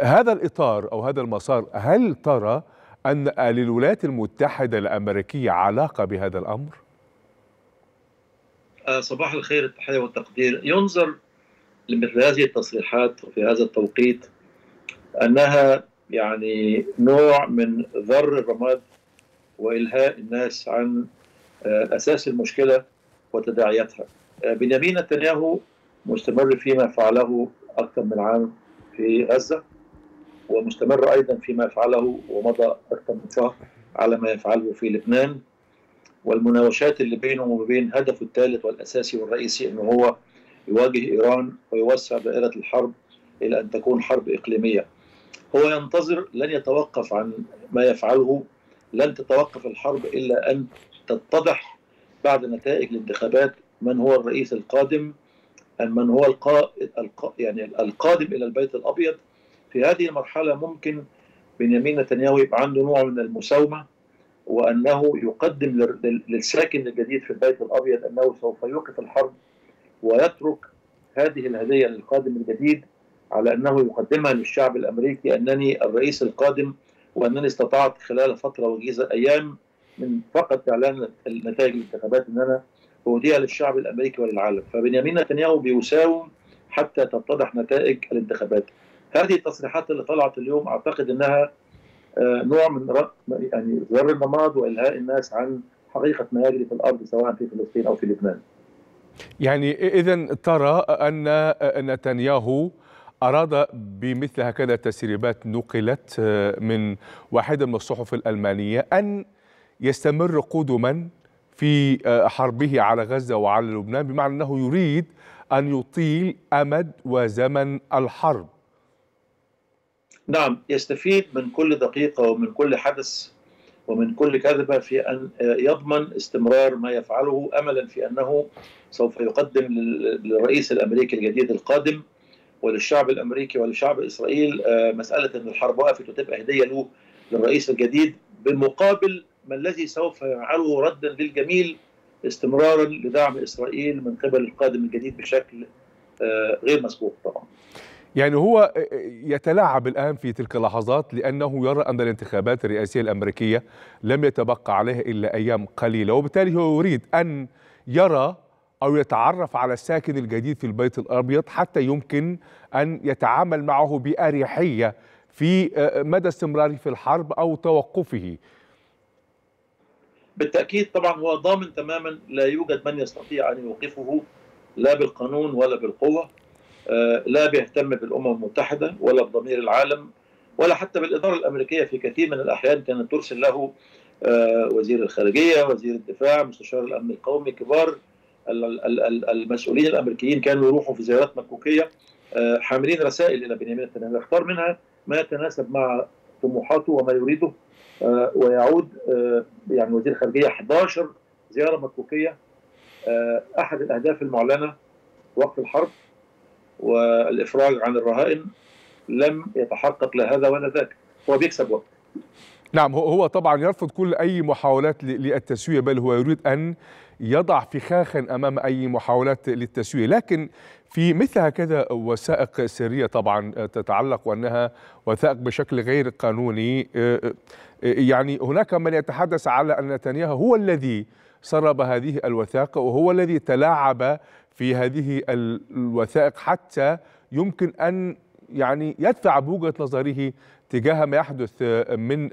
هذا الإطار أو هذا المسار هل ترى أن للولايات المتحدة الأمريكية علاقة بهذا الأمر؟ آه، صباح الخير التحية والتقدير ينظر لمثل هذه التصريحات وفي هذا التوقيت أنها يعني نوع من ذر الرماد وإلهاء الناس عن آه، أساس المشكلة وتداعياتها آه، بنيامين نتنياهو مستمر فيما فعله أكثر من عام في غزة ومستمر أيضا فيما فعله ومضى أكثر من شهر على ما يفعله في لبنان والمناوشات اللي بينه وبين هدفه الثالث والاساسي والرئيسي انه هو يواجه ايران ويوسع دائره الحرب الى ان تكون حرب اقليميه. هو ينتظر لن يتوقف عن ما يفعله لن تتوقف الحرب الا ان تتضح بعد نتائج الانتخابات من هو الرئيس القادم أم من هو القائد الق... يعني القادم الى البيت الابيض في هذه المرحله ممكن بنيامين نتنياهو يبقى عنده نوع من المساومه وأنه يقدم للساكن الجديد في البيت الأبيض أنه سوف يوقف الحرب ويترك هذه الهدية للقادم الجديد على أنه يقدمها للشعب الأمريكي أنني الرئيس القادم وأنني استطعت خلال فترة وجيزة أيام من فقط إعلان نتائج الانتخابات أن أنا أوديها للشعب الأمريكي وللعالم فبنيامين نتنياهو بيساوم حتى تتضح نتائج الانتخابات هذه التصريحات اللي طلعت اليوم أعتقد أنها آه، نوع من يعني زر النماض والهاء الناس عن حقيقه ما يجري في الارض سواء في فلسطين او في لبنان. يعني اذا ترى ان آه، نتنياهو أراد بمثل هكذا تسريبات نقلت آه، من واحده من الصحف الألمانية أن يستمر قدما في حربه على غزة وعلى لبنان بمعنى أنه يريد أن يطيل أمد وزمن الحرب نعم يستفيد من كل دقيقة ومن كل حدث ومن كل كذبة في أن يضمن استمرار ما يفعله أملا في أنه سوف يقدم للرئيس الأمريكي الجديد القادم وللشعب الأمريكي ولشعب إسرائيل آه، مسألة أن الحرب وقفت وتبقى هدية له للرئيس الجديد بمقابل ما الذي سوف يفعله ردا للجميل استمرارا لدعم إسرائيل من قبل القادم الجديد بشكل آه، غير مسبوق طبعا يعني هو يتلاعب الآن في تلك اللحظات لأنه يرى أن الانتخابات الرئاسية الأمريكية لم يتبقى عليها إلا أيام قليلة وبالتالي هو يريد أن يرى أو يتعرف على الساكن الجديد في البيت الأبيض حتى يمكن أن يتعامل معه بأريحية في آه، مدى استمراره في الحرب أو توقفه بالتأكيد طبعا هو ضامن تماما لا يوجد من يستطيع أن يوقفه لا بالقانون ولا بالقوة آه، لا بيهتم بالامم المتحده ولا بضمير العالم ولا حتى بالاداره الامريكيه في كثير من الاحيان كانت ترسل له آه، وزير الخارجيه، وزير الدفاع، مستشار الامن القومي، كبار المسؤولين الامريكيين كانوا يروحوا في زيارات مكوكيه آه، حاملين رسائل الى بنيامين نتنياهو يختار منها ما يتناسب مع طموحاته وما يريده ويعود يعني وزير الخارجيه 11 زياره مكوكيه احد الاهداف المعلنه وقف الحرب والإفراج عن الرهائن لم يتحقق لا هذا ولا ذاك هو بيكسب وقت نعم هو طبعا يرفض كل أي محاولات للتسوية بل هو يريد أن يضع فخاخا امام اي محاولات للتسويه، لكن في مثل هكذا وثائق سريه طبعا آه، تتعلق وانها وثائق بشكل غير قانوني آه، آه، يعني هناك من يتحدث على ان نتنياهو هو الذي سرب هذه الوثائق وهو الذي تلاعب في هذه الوثائق حتى يمكن ان يعني يدفع بوجهه نظره تجاه ما يحدث من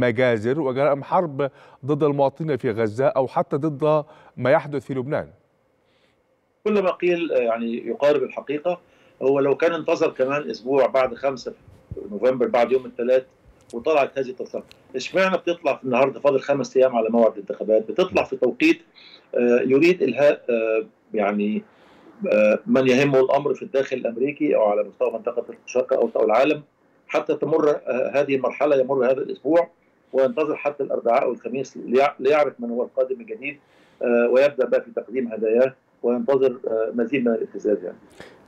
مجازر وجرائم حرب ضد المواطنين في غزه او حتى ضد ما يحدث في لبنان. كل ما قيل يعني يقارب الحقيقه هو لو كان انتظر كمان اسبوع بعد 5 نوفمبر بعد يوم الثلاث وطلعت هذه التصريحات اشمعنى بتطلع في النهارده فاضل خمس ايام على موعد الانتخابات بتطلع في توقيت آه، يريد الهاء آه، يعني آه، من يهمه الامر في الداخل الامريكي او على مستوى منطقه الشرق الاوسط او العالم حتى تمر آه، هذه المرحله يمر هذا الاسبوع وينتظر حتى الاربعاء والخميس ليعرف من هو القادم الجديد آه، ويبدا بقى في تقديم هداياه وينتظر مزيد من الابتزاز يعني.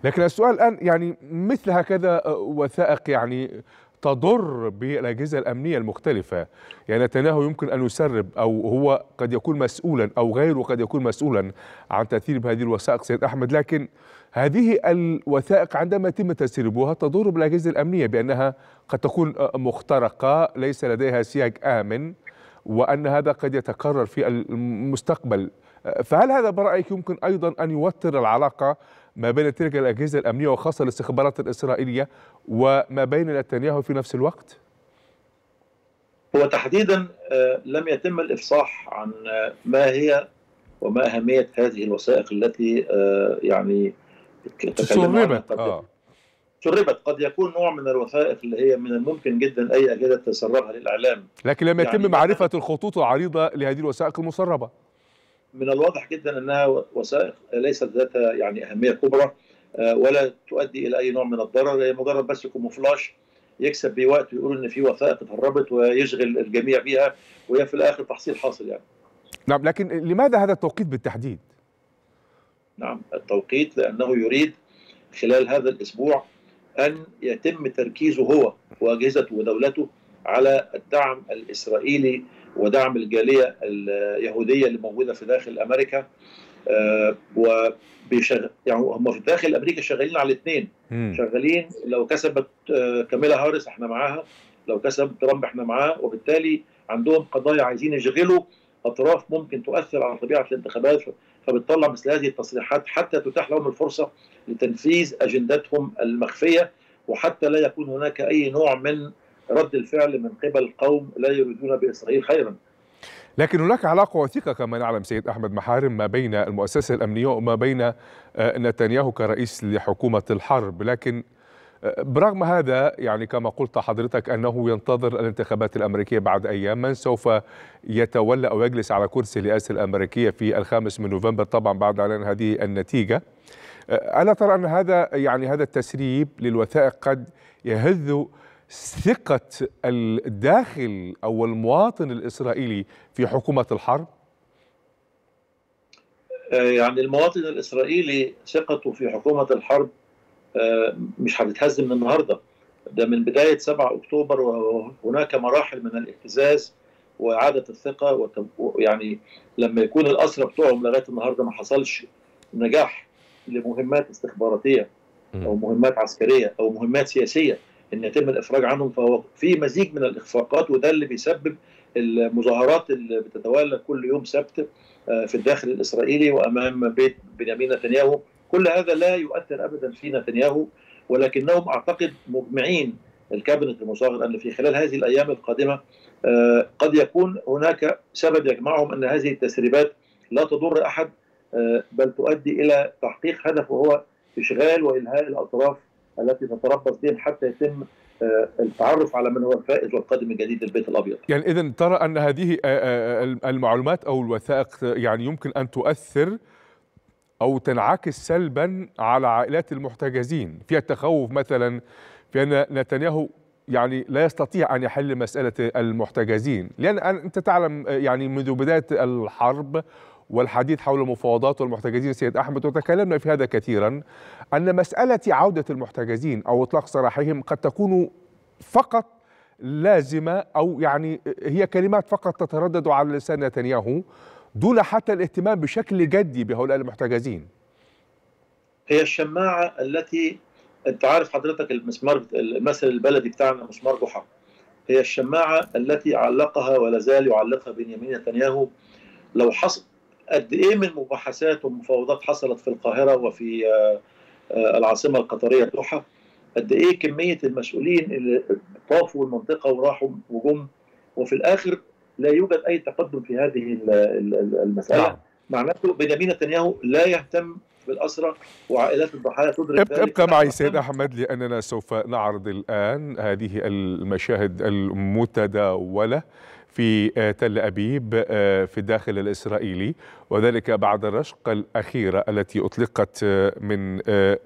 لكن السؤال الان يعني مثل هكذا وثائق يعني تضر بالاجهزه الامنيه المختلفه يعني نتنياهو يمكن ان يسرب او هو قد يكون مسؤولا او غيره قد يكون مسؤولا عن تاثير بهذه الوثائق سيد احمد لكن هذه الوثائق عندما يتم تسريبها تضر بالاجهزه الامنيه بانها قد تكون مخترقه ليس لديها سياج امن وان هذا قد يتكرر في المستقبل فهل هذا برايك يمكن ايضا ان يوتر العلاقه ما بين تلك الأجهزة الأمنية وخاصة الاستخبارات الإسرائيلية وما بين نتنياهو في نفس الوقت؟ هو تحديدا آه، لم يتم الإفصاح عن آه، ما هي وما أهمية هذه الوثائق التي آه، يعني سربت تسربت سربت قد يكون نوع من الوثائق اللي هي من الممكن جدا أي أجهزة تسربها للإعلام لكن لم يتم يعني معرفة الخطوط العريضة لهذه الوثائق المسربة من الواضح جدا انها وثائق ليست ذات يعني اهميه كبرى آه، ولا تؤدي الى اي نوع من الضرر هي مجرد بس كموفلاش يكسب بيه وقت ويقول ان في وثائق اتهربت ويشغل الجميع بيها وهي في الاخر تحصيل حاصل يعني. نعم لكن لماذا هذا التوقيت بالتحديد؟ نعم التوقيت لانه يريد خلال هذا الاسبوع ان يتم تركيزه هو واجهزته ودولته على الدعم الاسرائيلي ودعم الجاليه اليهوديه اللي موجوده في داخل امريكا و آه، وبيشغل يعني هم في داخل امريكا شغالين على الاثنين شغالين لو كسبت آه، كاميلا هارس احنا معاها لو كسب ترامب احنا معاه وبالتالي عندهم قضايا عايزين يشغلوا اطراف ممكن تؤثر على طبيعه الانتخابات فبتطلع مثل هذه التصريحات حتى تتاح لهم الفرصه لتنفيذ اجندتهم المخفيه وحتى لا يكون هناك اي نوع من رد الفعل من قبل قوم لا يريدون باسرائيل خيرا لكن هناك علاقه وثيقه كما نعلم سيد احمد محارم ما بين المؤسسه الامنيه وما بين آه، نتنياهو كرئيس لحكومه الحرب لكن آه، برغم هذا يعني كما قلت حضرتك انه ينتظر الانتخابات الامريكيه بعد ايام من سوف يتولى او يجلس على كرسي الرئاسه الامريكيه في الخامس من نوفمبر طبعا بعد اعلان هذه النتيجه آه، الا ترى ان هذا يعني هذا التسريب للوثائق قد يهز ثقة الداخل أو المواطن الإسرائيلي في حكومة الحرب؟ آه، يعني المواطن الإسرائيلي ثقته في حكومة الحرب آه، مش هتتهز من النهاردة ده من بداية 7 أكتوبر وهناك مراحل من الاهتزاز وإعادة الثقة يعني لما يكون الأسرى بتوعهم لغاية النهاردة ما حصلش نجاح لمهمات استخباراتية أو مهمات عسكرية أو مهمات سياسية ان يتم الافراج عنهم فهو في مزيج من الاخفاقات وده اللي بيسبب المظاهرات اللي بتتوالى كل يوم سبت آه، في الداخل الاسرائيلي وامام بيت بنيامين نتنياهو كل هذا لا يؤثر ابدا في نتنياهو ولكنهم اعتقد مجمعين الكابينت المصغر ان في خلال هذه الايام القادمه آه، قد يكون هناك سبب يجمعهم ان هذه التسريبات لا تضر احد آه، بل تؤدي الى تحقيق هدف وهو اشغال والهاء الاطراف التي تتربص بهم حتى يتم آه، التعرف على من هو الفائز والقادم الجديد للبيت الابيض. يعني اذا ترى ان هذه آه، آه، المعلومات او الوثائق يعني يمكن ان تؤثر او تنعكس سلبا على عائلات المحتجزين، فيها التخوف مثلا بان نتنياهو يعني لا يستطيع ان يحل مساله المحتجزين، لان انت تعلم يعني منذ بدايه الحرب والحديث حول المفاوضات والمحتجزين سيد أحمد وتكلمنا في هذا كثيرا أن مسألة عودة المحتجزين أو إطلاق سراحهم قد تكون فقط لازمة أو يعني هي كلمات فقط تتردد على لسان نتنياهو دون حتى الاهتمام بشكل جدي بهؤلاء المحتجزين هي الشماعة التي انت عارف حضرتك المسمار المثل البلدي بتاعنا مسمار ضحى هي الشماعة التي علقها ولا زال يعلقها بنيامين نتنياهو لو حصل قد ايه من مباحثات ومفاوضات حصلت في القاهره وفي آه، آه، العاصمه القطريه دوحه قد ايه كميه المسؤولين اللي طافوا المنطقه وراحوا وجم وفي الاخر لا يوجد اي تقدم في هذه المساله نعم. معناته بنيامين نتنياهو لا يهتم بالأسرة وعائلات الضحايا تدرك ابقى, ابقى معي سيد أحمد لأننا سوف نعرض الآن هذه المشاهد المتداولة في آه، تل أبيب آه، في الداخل الإسرائيلي وذلك بعد الرشقة الأخيرة التي أطلقت آه، من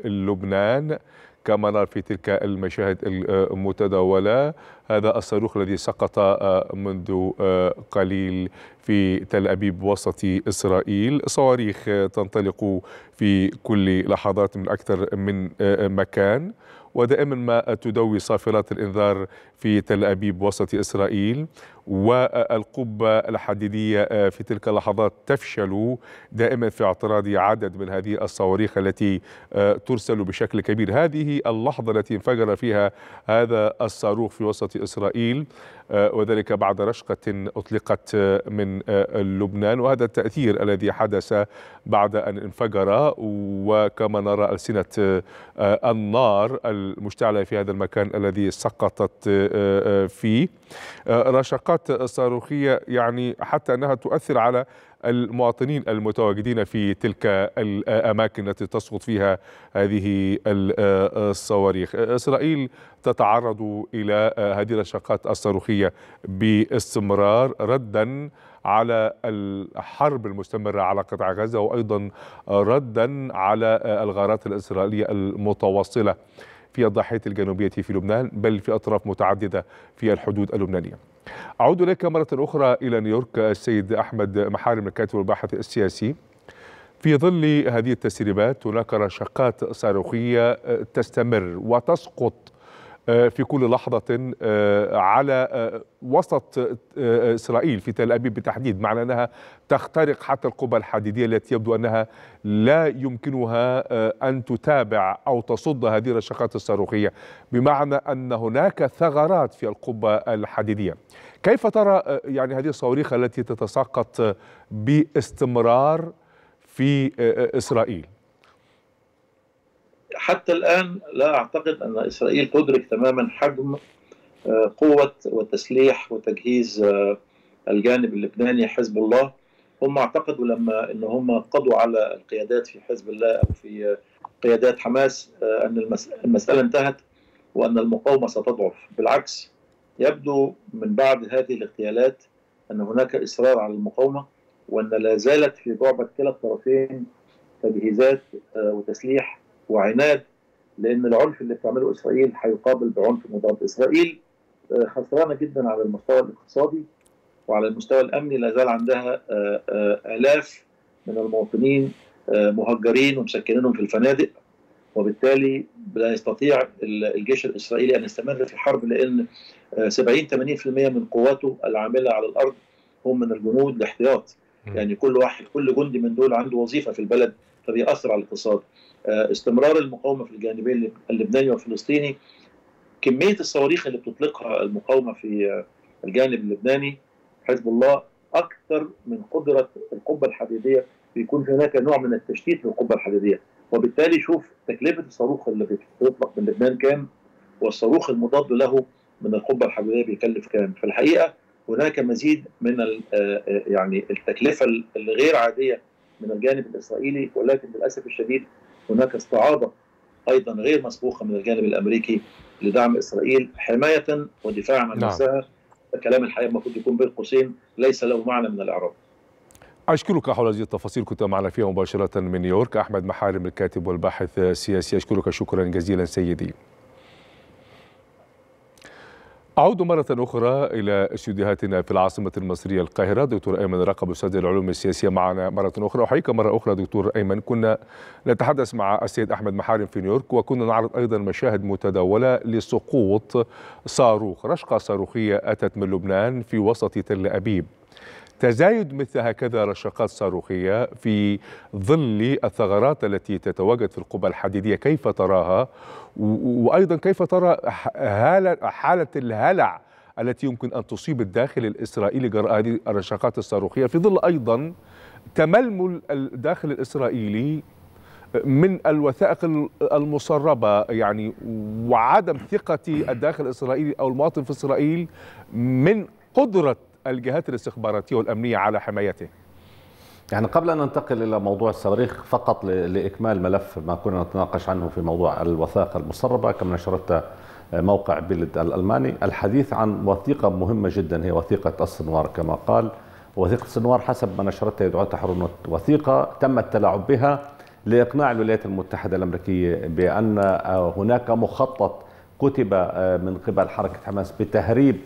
لبنان كما نرى في تلك المشاهد المتداولة هذا الصاروخ الذي سقط منذ قليل في تل أبيب وسط إسرائيل صواريخ تنطلق في كل لحظات من أكثر من مكان ودائما ما تدوي صافرات الإنذار في تل أبيب وسط إسرائيل والقبة الحديدية آه، في تلك اللحظات تفشل دائما في اعتراض عدد من هذه الصواريخ التي آه، ترسل بشكل كبير هذه اللحظة التي انفجر فيها هذا الصاروخ في وسط إسرائيل آه، وذلك بعد رشقة أطلقت من آه، لبنان وهذا التأثير الذي حدث بعد أن انفجر وكما نرى ألسنة آه، النار المشتعلة في هذا المكان الذي سقطت فيه رشقات صاروخية يعني حتى أنها تؤثر على المواطنين المتواجدين في تلك الأماكن التي تسقط فيها هذه الصواريخ إسرائيل تتعرض إلى هذه الشقات الصاروخية باستمرار ردا على الحرب المستمرة على قطاع غزة وأيضا ردا على الغارات الإسرائيلية المتواصلة في الضاحية الجنوبية في لبنان بل في أطراف متعددة في الحدود اللبنانية أعود إليك مرة أخرى إلى نيويورك السيد أحمد محارم الكاتب والباحث السياسي في ظل هذه التسريبات هناك رشقات صاروخية تستمر وتسقط آه، في كل لحظة آه، على آه، وسط إسرائيل في تل أبيب بالتحديد معنى أنها تخترق حتى القبة الحديدية التي يبدو أنها لا يمكنها أن تتابع أو تصد هذه الرشقات الصاروخية بمعنى أن هناك ثغرات في القبة الحديدية كيف ترى يعني هذه الصواريخ التي تتساقط باستمرار في إسرائيل حتى الآن لا أعتقد أن إسرائيل تدرك تماما حجم آه، قوة وتسليح وتجهيز آه، الجانب اللبناني حزب الله هم اعتقدوا لما ان هم قضوا على القيادات في حزب الله او في آه، قيادات حماس ان المساله انتهت وان المقاومه ستضعف بالعكس يبدو من بعد هذه الاغتيالات ان هناك اصرار على المقاومه وان لا زالت في بعبه كلا الطرفين تجهيزات وتسليح وعناد لان العنف اللي بتعمله اسرائيل هيقابل بعنف مضاد اسرائيل آه، خسرانه جدا على المستوى الاقتصادي وعلى المستوى الامني لا زال عندها آه، آه، الاف من المواطنين مهجرين ومسكنينهم في الفنادق وبالتالي لا يستطيع الجيش الاسرائيلي ان يستمر في الحرب لان 70 80% من قواته العامله على الارض هم من الجنود الاحتياط يعني كل واحد كل جندي من دول عنده وظيفه في البلد فبيأثر على الاقتصاد آه، استمرار المقاومه في الجانبين اللبناني والفلسطيني كميه الصواريخ اللي بتطلقها المقاومه في آه، الجانب اللبناني حزب الله اكثر من قدره القبه الحديديه بيكون هناك نوع من التشتيت للقبه الحديديه وبالتالي شوف تكلفه الصاروخ اللي بيطلق من لبنان كام والصاروخ المضاد له من القبه الحديديه بيكلف كام في الحقيقه هناك مزيد من آه، يعني التكلفه الغير عاديه من الجانب الاسرائيلي ولكن للاسف الشديد هناك استعاضه ايضا غير مسبوقه من الجانب الامريكي لدعم اسرائيل حمايه ودفاعا عن نعم. نفسها كلام الحقيقه المفروض يكون بين قوسين ليس له معنى من الاعراب. أشكرك حول هذه التفاصيل كنت معنا فيها مباشرة من نيويورك أحمد محارم الكاتب والباحث السياسي أشكرك شكرا جزيلا سيدي أعود مرة أخرى إلى استديوهاتنا في العاصمة المصرية القاهرة دكتور أيمن رقب أستاذ العلوم السياسية معنا مرة أخرى أحييك مرة أخرى دكتور أيمن كنا نتحدث مع السيد أحمد محارم في نيويورك وكنا نعرض أيضا مشاهد متداولة لسقوط صاروخ رشقة صاروخية أتت من لبنان في وسط تل أبيب تزايد مثل هكذا رشقات صاروخية في ظل الثغرات التي تتواجد في القبة الحديدية كيف تراها وأيضا كيف ترى حالة الهلع التي يمكن أن تصيب الداخل الإسرائيلي جراء هذه الرشقات الصاروخية في ظل أيضا تململ الداخل الإسرائيلي من الوثائق المسربة يعني وعدم ثقة الداخل الإسرائيلي أو المواطن في إسرائيل من قدرة الجهات الاستخباراتية والأمنية على حمايته؟ يعني قبل أن ننتقل إلى موضوع الصواريخ فقط لإكمال ملف ما كنا نتناقش عنه في موضوع الوثائق المسربة كما نشرت موقع بلد الألماني الحديث عن وثيقة مهمة جدا هي وثيقة السنوار كما قال وثيقة السنوار حسب ما نشرتها يدعو تحرر وثيقة تم التلاعب بها لإقناع الولايات المتحدة الأمريكية بأن هناك مخطط كتب من قبل حركة حماس بتهريب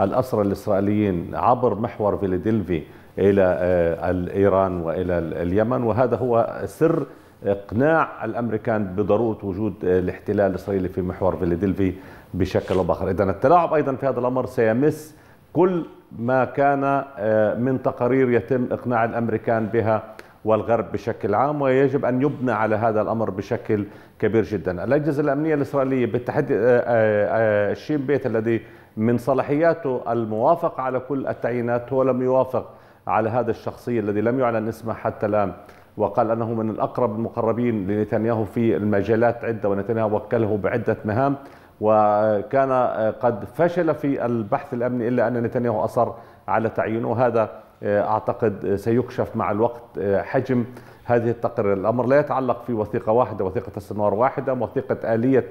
الأسرى الإسرائيليين عبر محور فيلادلفي إلى آه، إيران وإلى اليمن وهذا هو سر إقناع الأمريكان بضرورة وجود آه، الاحتلال الإسرائيلي في محور فيلادلفي بشكل أو بآخر إذا التلاعب أيضا في هذا الأمر سيمس كل ما كان آه، من تقارير يتم إقناع الأمريكان بها والغرب بشكل عام ويجب أن يبنى على هذا الأمر بشكل كبير جدا الأجهزة الأمنية الإسرائيلية بالتحديد الشين بيت الذي من صلاحياته الموافقة على كل التعيينات هو لم يوافق على هذا الشخصية الذي لم يعلن اسمه حتى الآن وقال أنه من الأقرب المقربين لنتنياهو في المجالات عدة ونتنياهو وكله بعدة مهام وكان قد فشل في البحث الأمني إلا أن نتنياهو أصر على تعيينه وهذا آه، أعتقد سيكشف مع الوقت آه، حجم هذه التقرير الأمر لا يتعلق في وثيقة واحدة وثيقة استنوار واحدة وثيقة آلية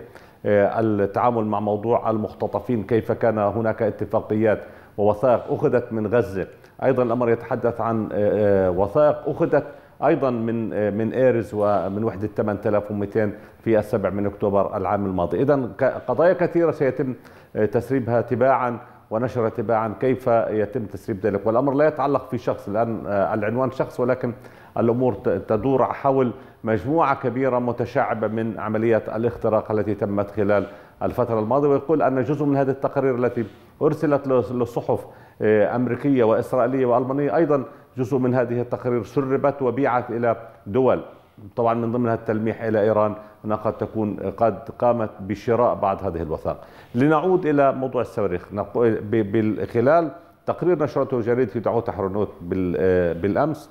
آه، التعامل مع موضوع المختطفين كيف كان هناك اتفاقيات ووثائق أخذت من غزة أيضا الأمر يتحدث عن آه، آه، وثائق أخذت ايضا من من ايرز ومن وحده 8200 في السبع من اكتوبر العام الماضي، اذا قضايا كثيره سيتم تسريبها تباعا ونشرها تباعا كيف يتم تسريب ذلك، والامر لا يتعلق في شخص الان العنوان شخص ولكن الامور تدور حول مجموعة كبيرة متشعبة من عملية الاختراق التي تمت خلال الفترة الماضية ويقول أن جزء من هذه التقارير التي أرسلت للصحف آه، أمريكية وإسرائيلية وألمانية أيضا جزء من هذه التقارير سربت وبيعت إلى دول طبعا من ضمنها التلميح إلى إيران أنها قد تكون قد قامت بشراء بعض هذه الوثائق لنعود إلى موضوع الصواريخ خلال تقرير نشرته جريدة دعوة حرنوت آه، بالأمس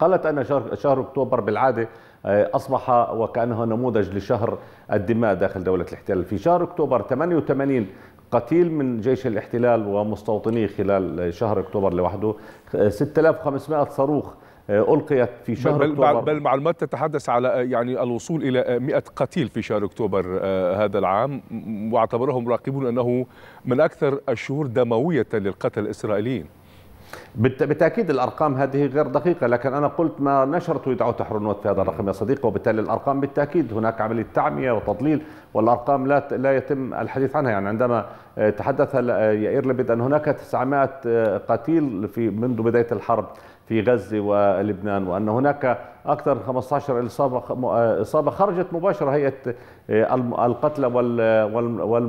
قالت أن شهر, شهر أكتوبر بالعادة آه، أصبح وكأنه نموذج لشهر الدماء داخل دولة الاحتلال في شهر أكتوبر 88 قتيل من جيش الاحتلال ومستوطنيه خلال شهر أكتوبر لوحده 6500 آه، صاروخ آه، ألقيت في شهر بل أكتوبر بل معلومات تتحدث على يعني الوصول إلى 100 قتيل في شهر أكتوبر هذا العام واعتبرهم مراقبون أنه من أكثر الشهور دموية للقتل الإسرائيليين بالتاكيد الارقام هذه غير دقيقه لكن انا قلت ما نشرته يدعو تحرنوت في هذا الرقم يا صديقي وبالتالي الارقام بالتاكيد هناك عمليه تعميه وتضليل والارقام لا لا يتم الحديث عنها يعني عندما آه، تحدث آه، يائير لبيد ان هناك 900 آه، قتيل في منذ بدايه الحرب في غزة ولبنان وأن هناك أكثر من 15 إصابة آه، إصابة خرجت مباشرة هيئة آه، القتلى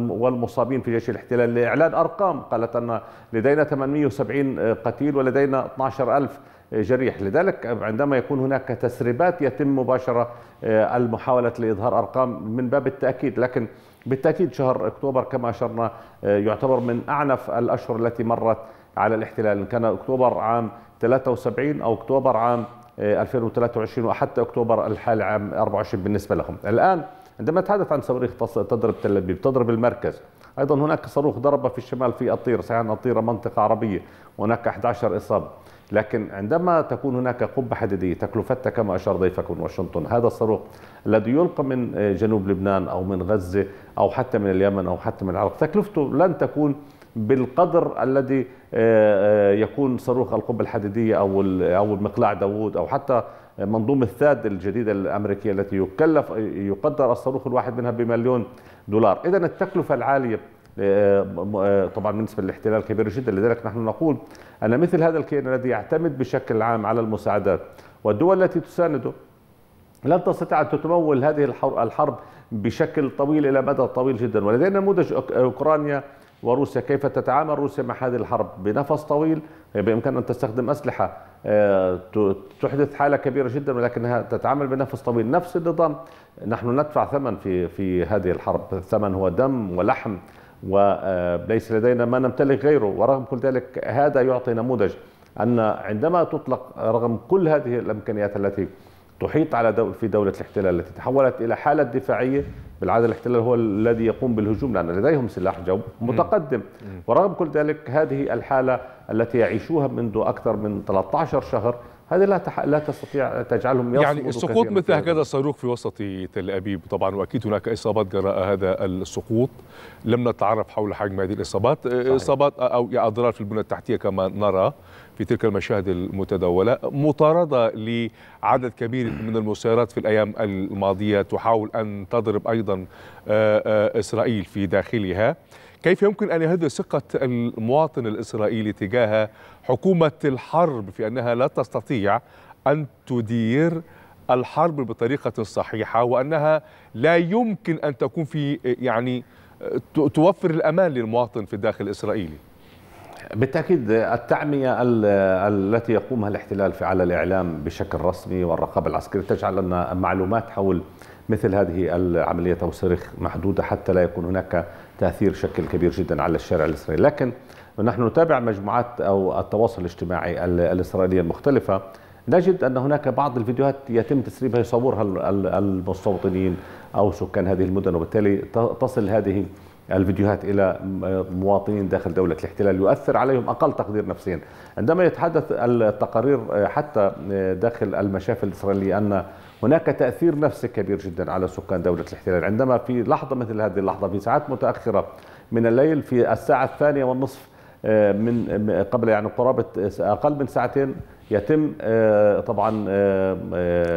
والمصابين في جيش الاحتلال لإعلان أرقام قالت أن لدينا 870 آه، قتيل ولدينا 12000 جريح لذلك عندما يكون هناك تسريبات يتم مباشرة المحاولة لإظهار أرقام من باب التأكيد لكن بالتأكيد شهر أكتوبر كما أشرنا يعتبر من أعنف الأشهر التي مرت على الاحتلال إن كان أكتوبر عام 73 أو أكتوبر عام 2023 آه، وحتى أكتوبر الحالي عام 24 بالنسبة لهم الآن عندما تحدث عن صواريخ تضرب تل أبيب تضرب المركز أيضا هناك صاروخ ضرب في الشمال في الطير صحيح أن الطيرة منطقة عربية هناك 11 إصابة لكن عندما تكون هناك قبة حديدية تكلفتها كما أشار ضيفك من واشنطن هذا الصاروخ الذي يلقى من آه، جنوب لبنان أو من غزة أو حتى من اليمن أو حتى من العراق تكلفته لن تكون بالقدر الذي آه، آه، يكون صاروخ القبه الحديديه او او المقلاع داوود او حتى منظومه ثاد الجديده الامريكيه التي يكلف يقدر الصاروخ الواحد منها بمليون دولار، اذا التكلفه العاليه آه، طبعا بالنسبه للاحتلال كبيره جدا لذلك نحن نقول ان مثل هذا الكيان الذي يعتمد بشكل عام على المساعدات والدول التي تسانده لن تستطيع أن تتمول هذه الحرب بشكل طويل إلى مدى طويل جدا ولدينا نموذج أوكرانيا وروسيا كيف تتعامل روسيا مع هذه الحرب بنفس طويل بإمكانها أن تستخدم أسلحة آه، تحدث حالة كبيرة جدا ولكنها تتعامل بنفس طويل نفس النظام نحن ندفع ثمن في في هذه الحرب الثمن هو دم ولحم وليس آه، لدينا ما نمتلك غيره ورغم كل ذلك هذا يعطي نموذج أن عندما تطلق رغم كل هذه الإمكانيات التي تحيط على دول في دولة الاحتلال التي تحولت إلى حالة دفاعية بالعاده الاحتلال هو الذي يقوم بالهجوم لان لديهم سلاح جو متقدم ورغم كل ذلك هذه الحاله التي يعيشوها منذ اكثر من 13 شهر هذه لا تح... لا تستطيع تجعلهم يعني السقوط مثل هكذا صاروخ في وسط تل ابيب طبعا واكيد هناك اصابات جراء هذا السقوط لم نتعرف حول حجم هذه الاصابات صحيح. اصابات او اضرار في البنى التحتيه كما نرى في تلك المشاهد المتداوله مطارده لعدد كبير من المسيرات في الايام الماضيه تحاول ان تضرب ايضا اسرائيل في داخلها كيف يمكن أن يهد ثقة المواطن الإسرائيلي تجاه حكومة الحرب في أنها لا تستطيع أن تدير الحرب بطريقة صحيحة وأنها لا يمكن أن تكون في يعني توفر الأمان للمواطن في الداخل الإسرائيلي بالتأكيد التعمية التي يقومها الاحتلال على الإعلام بشكل رسمي والرقابة العسكرية تجعل لنا معلومات حول مثل هذه العملية أو صريخ محدودة حتى لا يكون هناك تاثير شكل كبير جدا على الشارع الاسرائيلي لكن نحن نتابع مجموعات او التواصل الاجتماعي الاسرائيليه المختلفه نجد ان هناك بعض الفيديوهات يتم تسريبها يصورها المستوطنين او سكان هذه المدن وبالتالي تصل هذه الفيديوهات الى مواطنين داخل دوله الاحتلال يؤثر عليهم اقل تقدير نفسيا عندما يتحدث التقارير حتى داخل المشافي الاسرائيليه ان هناك تأثير نفسي كبير جدا على سكان دولة الاحتلال عندما في لحظة مثل هذه اللحظة في ساعات متأخرة من الليل في الساعة الثانية والنصف آه، من آه، قبل يعني قرابة آه، أقل من ساعتين يتم طبعا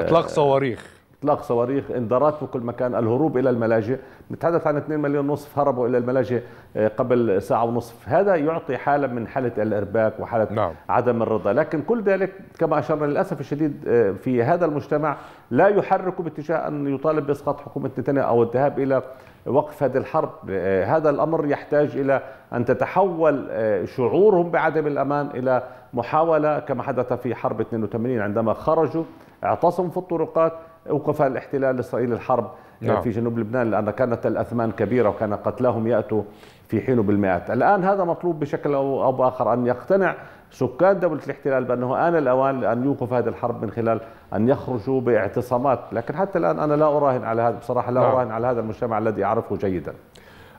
إطلاق صواريخ اطلاق صواريخ انذارات في كل مكان الهروب الى الملاجئ نتحدث عن 2 مليون ونصف هربوا الى الملاجئ آه، قبل ساعه ونصف هذا يعطي حاله من حاله الارباك وحاله نعم. عدم الرضا لكن كل ذلك كما اشرنا للاسف الشديد آه، في هذا المجتمع لا يحرك باتجاه ان يطالب باسقاط حكومه نتنياهو او الذهاب الى وقف هذه الحرب آه، هذا الامر يحتاج الى ان تتحول شعورهم بعدم الامان الى محاوله كما حدث في حرب 82 عندما خرجوا اعتصموا في الطرقات أوقف الاحتلال الإسرائيلي الحرب نعم. في جنوب لبنان لأن كانت الأثمان كبيرة وكان قتلاهم يأتوا في حين بالمئات الآن هذا مطلوب بشكل أو بآخر أن يقتنع سكان دولة الاحتلال بأنه آن الأوان لأن يوقف هذه الحرب من خلال أن يخرجوا باعتصامات لكن حتى الآن أنا لا أراهن على هذا بصراحة لا نعم. أراهن على هذا المجتمع الذي أعرفه جيدا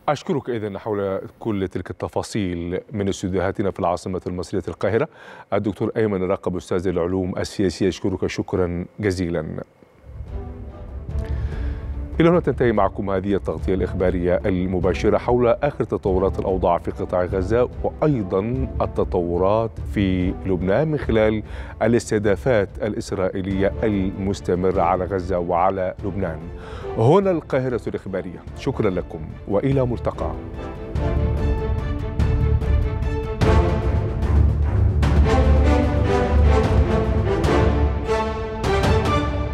أشكرك إذن حول كل تلك التفاصيل من استديوهاتنا في العاصمة المصرية القاهرة الدكتور أيمن رقب أستاذ العلوم السياسية أشكرك شكرا جزيلا إلى هنا تنتهي معكم هذه التغطية الإخبارية المباشرة حول آخر تطورات الأوضاع في قطاع غزة وأيضا التطورات في لبنان من خلال الاستهدافات الإسرائيلية المستمرة على غزة وعلى لبنان هنا القاهرة الإخبارية شكرا لكم وإلى ملتقى